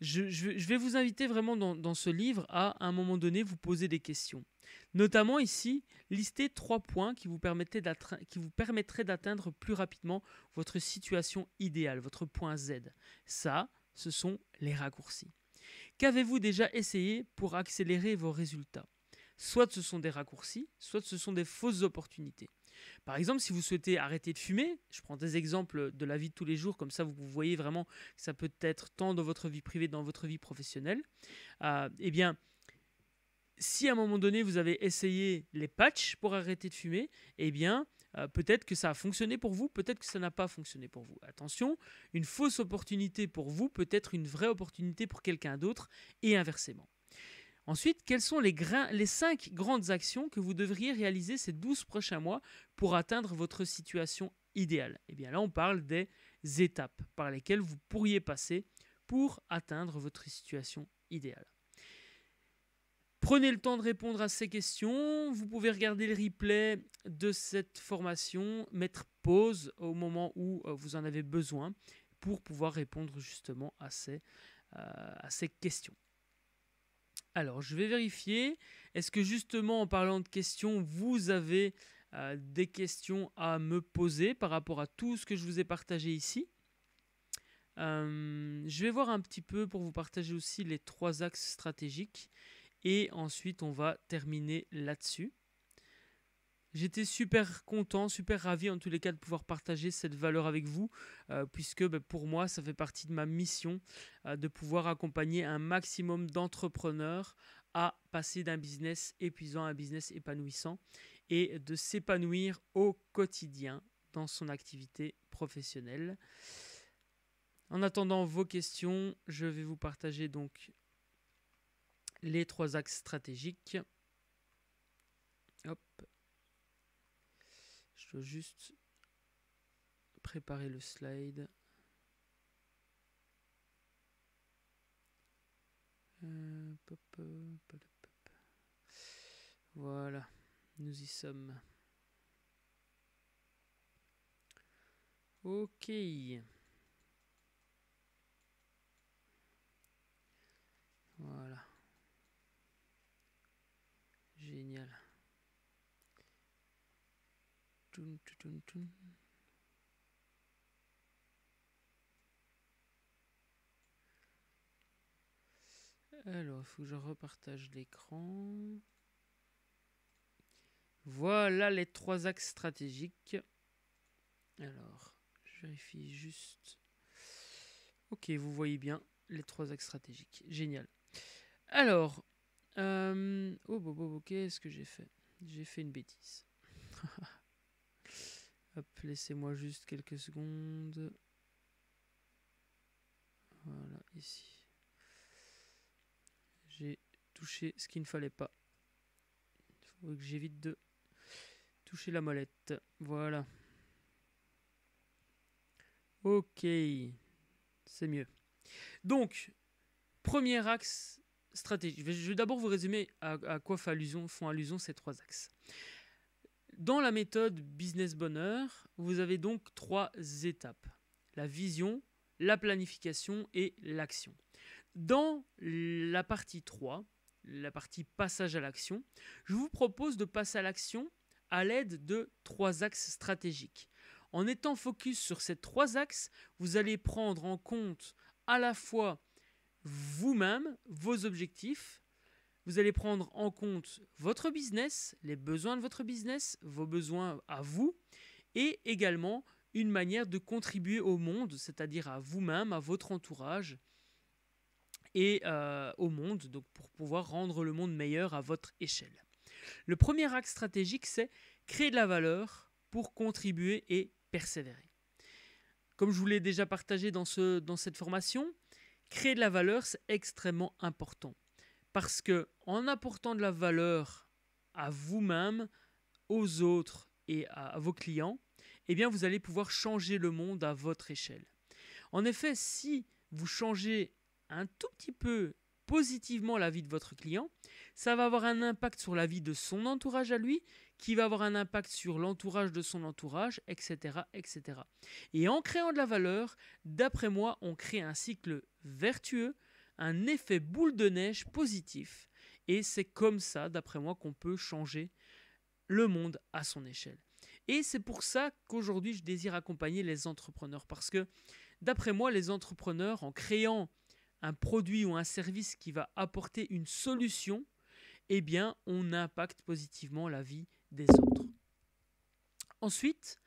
Je, vais vous inviter vraiment dans, ce livre à, à un moment donné, vous poser des questions. Notamment ici, lister trois points qui vous, qui vous permettraient d'atteindre plus rapidement votre situation idéale, votre point Z. Ça, ce sont les raccourcis. Qu'avez-vous déjà essayé pour accélérer vos résultats soit ce sont des raccourcis, soit ce sont des fausses opportunités. Par exemple, si vous souhaitez arrêter de fumer, je prends des exemples de la vie de tous les jours, comme ça vous voyez vraiment que ça peut être tant dans votre vie privée, dans votre vie professionnelle, euh, eh bien, si à un moment donné vous avez essayé les patchs pour arrêter de fumer, eh bien, euh, peut-être que ça a fonctionné pour vous, peut-être que ça n'a pas fonctionné pour vous. Attention, une fausse opportunité pour vous peut être une vraie opportunité pour quelqu'un d'autre et inversement. Ensuite, quelles sont les, cinq grandes actions que vous devriez réaliser ces 12 prochains mois pour atteindre votre situation idéale Et eh bien là, on parle des étapes par lesquelles vous pourriez passer pour atteindre votre situation idéale. Prenez le temps de répondre à ces questions. Vous pouvez regarder le replay de cette formation, mettre pause au moment où euh, vous en avez besoin pour pouvoir répondre justement à euh, à ces questions. Alors, je vais vérifier. Est-ce que justement, en parlant de questions, vous avez euh, des questions à me poser par rapport à tout ce que je vous ai partagé ici euh, je vais voir un petit peu pour vous partager aussi les trois axes stratégiques et ensuite on va terminer là-dessus j'étais super content, super ravi en tous les cas de pouvoir partager cette valeur avec vous, euh, puisque bah, pour moi, ça fait partie de ma mission euh, de pouvoir accompagner un maximum d'entrepreneurs à passer d'un business épuisant à un business épanouissant et de s'épanouir au quotidien dans son activité professionnelle. En attendant vos questions, je vais vous partager donc les trois axes stratégiques. Je dois juste préparer le slide. Euh, voilà, nous y sommes. Ok. Voilà. Génial. Alors, il faut que je repartage l'écran. Voilà les trois axes stratégiques. Alors, je vérifie juste. Ok, vous voyez bien les trois axes stratégiques. Génial. Alors, euh... oh, bon, bon, ce que j'ai fait J'ai fait une bêtise. Hop, laissez-moi juste quelques secondes. Voilà, ici. J'ai touché ce qu'il ne fallait pas. Il faut que j'évite de toucher la molette. Voilà. Ok, c'est mieux. Donc, premier axe stratégique. Je vais d'abord vous résumer à, quoi allusion, font allusion ces trois axes. Dans la méthode business bonheur, vous avez donc trois étapes. La vision, la planification et l'action. Dans la partie 3, la partie passage à l'action, je vous propose de passer à l'action à l'aide de trois axes stratégiques. En étant focus sur ces trois axes, vous allez prendre en compte à la fois vous-même, vos objectifs, vous allez prendre en compte votre business, les besoins de votre business, vos besoins à vous, et également une manière de contribuer au monde, c'est-à-dire à, vous-même, à votre entourage et euh, au monde, donc pour pouvoir rendre le monde meilleur à votre échelle. Le premier axe stratégique, c'est créer de la valeur pour contribuer et persévérer. Comme je vous l'ai déjà partagé dans, ce, dans cette formation, créer de la valeur, c'est extrêmement important. Parce que en apportant de la valeur à vous-même, aux autres et à, vos clients, eh bien vous allez pouvoir changer le monde à votre échelle. En effet, si vous changez un tout petit peu positivement la vie de votre client, ça va avoir un impact sur la vie de son entourage à lui, qui va avoir un impact sur l'entourage de son entourage, etc., etc. Et en créant de la valeur, d'après moi, on crée un cycle vertueux un effet boule de neige positif. Et c'est comme ça, d'après moi, qu'on peut changer le monde à son échelle. Et c'est pour ça qu'aujourd'hui, je désire accompagner les entrepreneurs. Parce que, d'après moi, les entrepreneurs, en créant un produit ou un service qui va apporter une solution, eh bien, on impacte positivement la vie des autres. Ensuite,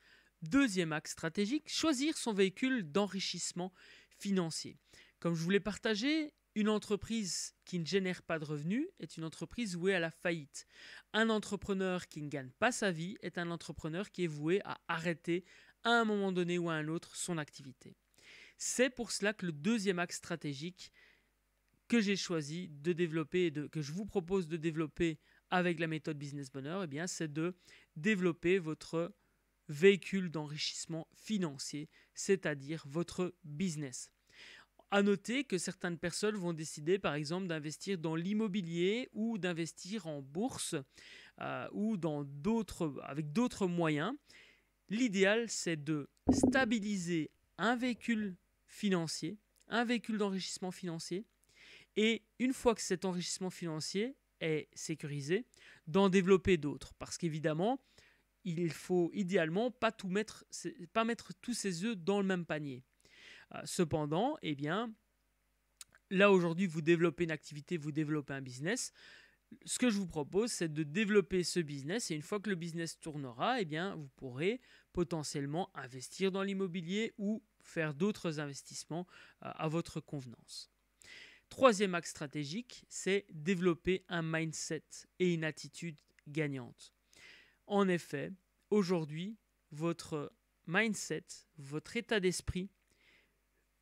deuxième axe stratégique, choisir son véhicule d'enrichissement financier. Comme je vous l'ai partagé, une entreprise qui ne génère pas de revenus est une entreprise vouée à la faillite. Un entrepreneur qui ne gagne pas sa vie est un entrepreneur qui est voué à arrêter à un moment donné ou à un autre son activité. C'est pour cela que le deuxième axe stratégique que j'ai choisi de développer et que je vous propose de développer avec la méthode Business Bonheur, eh c'est de développer votre véhicule d'enrichissement financier, c'est-à-dire votre business. À noter que certaines personnes vont décider par exemple d'investir dans l'immobilier ou d'investir en bourse euh, ou dans d'autres, avec d'autres moyens. L'idéal c'est de stabiliser un véhicule financier, un véhicule d'enrichissement financier et une fois que cet enrichissement financier est sécurisé, d'en développer d'autres parce qu'évidemment, il faut idéalement pas tout mettre pas mettre tous ses œufs dans le même panier. Euh, cependant, eh bien, là aujourd'hui, vous développez une activité, vous développez un business. Ce que je vous propose, c'est de développer ce business et une fois que le business tournera, eh bien, vous pourrez potentiellement investir dans l'immobilier ou faire d'autres investissements euh, à votre convenance. Troisième axe stratégique, c'est développer un mindset et une attitude gagnante. En effet, aujourd'hui, votre mindset, votre état d'esprit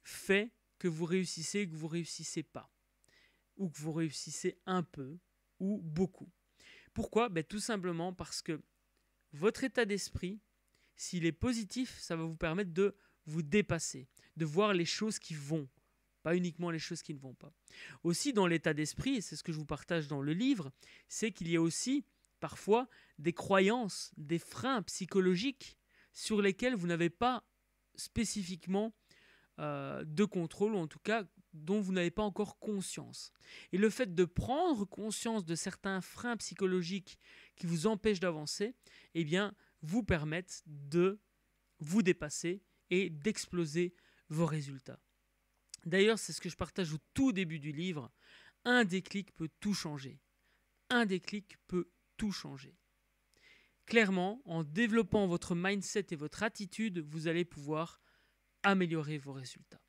fait que vous réussissez ou que vous réussissez pas, ou que vous réussissez un peu ou beaucoup. Pourquoi ben, Tout simplement parce que votre état d'esprit, s'il est positif, ça va vous permettre de vous dépasser, de voir les choses qui vont, pas uniquement les choses qui ne vont pas. Aussi, dans l'état d'esprit, c'est ce que je vous partage dans le livre, c'est qu'il y a aussi parfois des croyances, des freins psychologiques sur lesquels vous n'avez pas spécifiquement euh, de contrôle, ou en tout cas dont vous n'avez pas encore conscience. Et le fait de prendre conscience de certains freins psychologiques qui vous empêchent d'avancer, eh bien, vous permettent de vous dépasser et d'exploser vos résultats. D'ailleurs, c'est ce que je partage au tout début du livre. Un déclic peut tout changer. Un déclic peut tout changer. Clairement, en développant votre mindset et votre attitude, vous allez pouvoir améliorer vos résultats.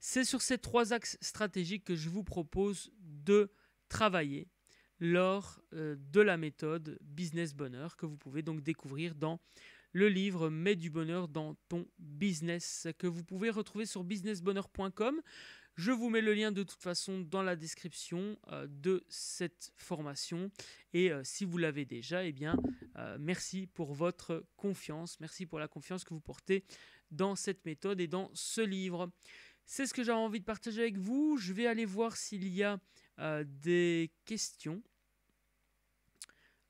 C'est sur ces trois axes stratégiques que je vous propose de travailler lors euh, de la méthode Business Bonheur que vous pouvez donc découvrir dans le livre Mets du bonheur dans ton business que vous pouvez retrouver sur businessbonheur.com. Je vous mets le lien de toute façon dans la description euh, de cette formation. Et euh, si vous l'avez déjà, eh bien, merci pour votre confiance. Merci pour la confiance que vous portez dans cette méthode et dans ce livre. C'est ce que j'avais envie de partager avec vous. Je vais aller voir s'il y a euh, des questions.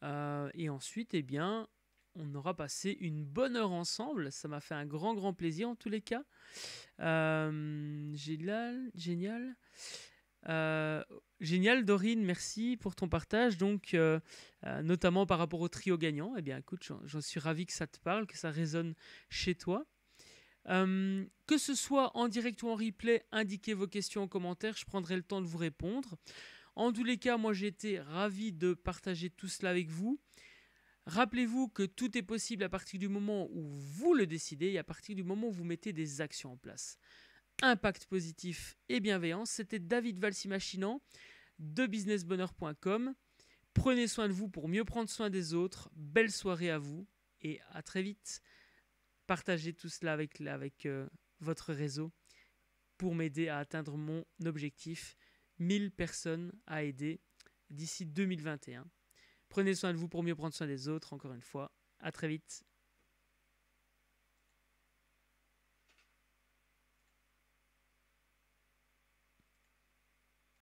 Euh, et ensuite, eh bien, on aura passé une bonne heure ensemble. Ça m'a fait un grand, grand plaisir en tous les cas. Euh, génial, génial. génial, Dorine, merci pour ton partage. Donc, notamment par rapport au trio gagnant, eh bien, écoute, j'en suis ravi que ça te parle, que ça résonne chez toi que ce soit en direct ou en replay, indiquez vos questions en commentaire, je prendrai le temps de vous répondre. En tous les cas, moi j'ai été ravi de partager tout cela avec vous. Rappelez-vous que tout est possible à partir du moment où vous le décidez et à partir du moment où vous mettez des actions en place. Impact positif et bienveillance, c'était David Machinant de businessbonheur.com. Prenez soin de vous pour mieux prendre soin des autres. Belle soirée à vous et à très vite partagez tout cela avec, euh, votre réseau pour m'aider à atteindre mon objectif 1000 personnes à aider d'ici 2021. Prenez soin de vous pour mieux prendre soin des autres, encore une fois. À très vite.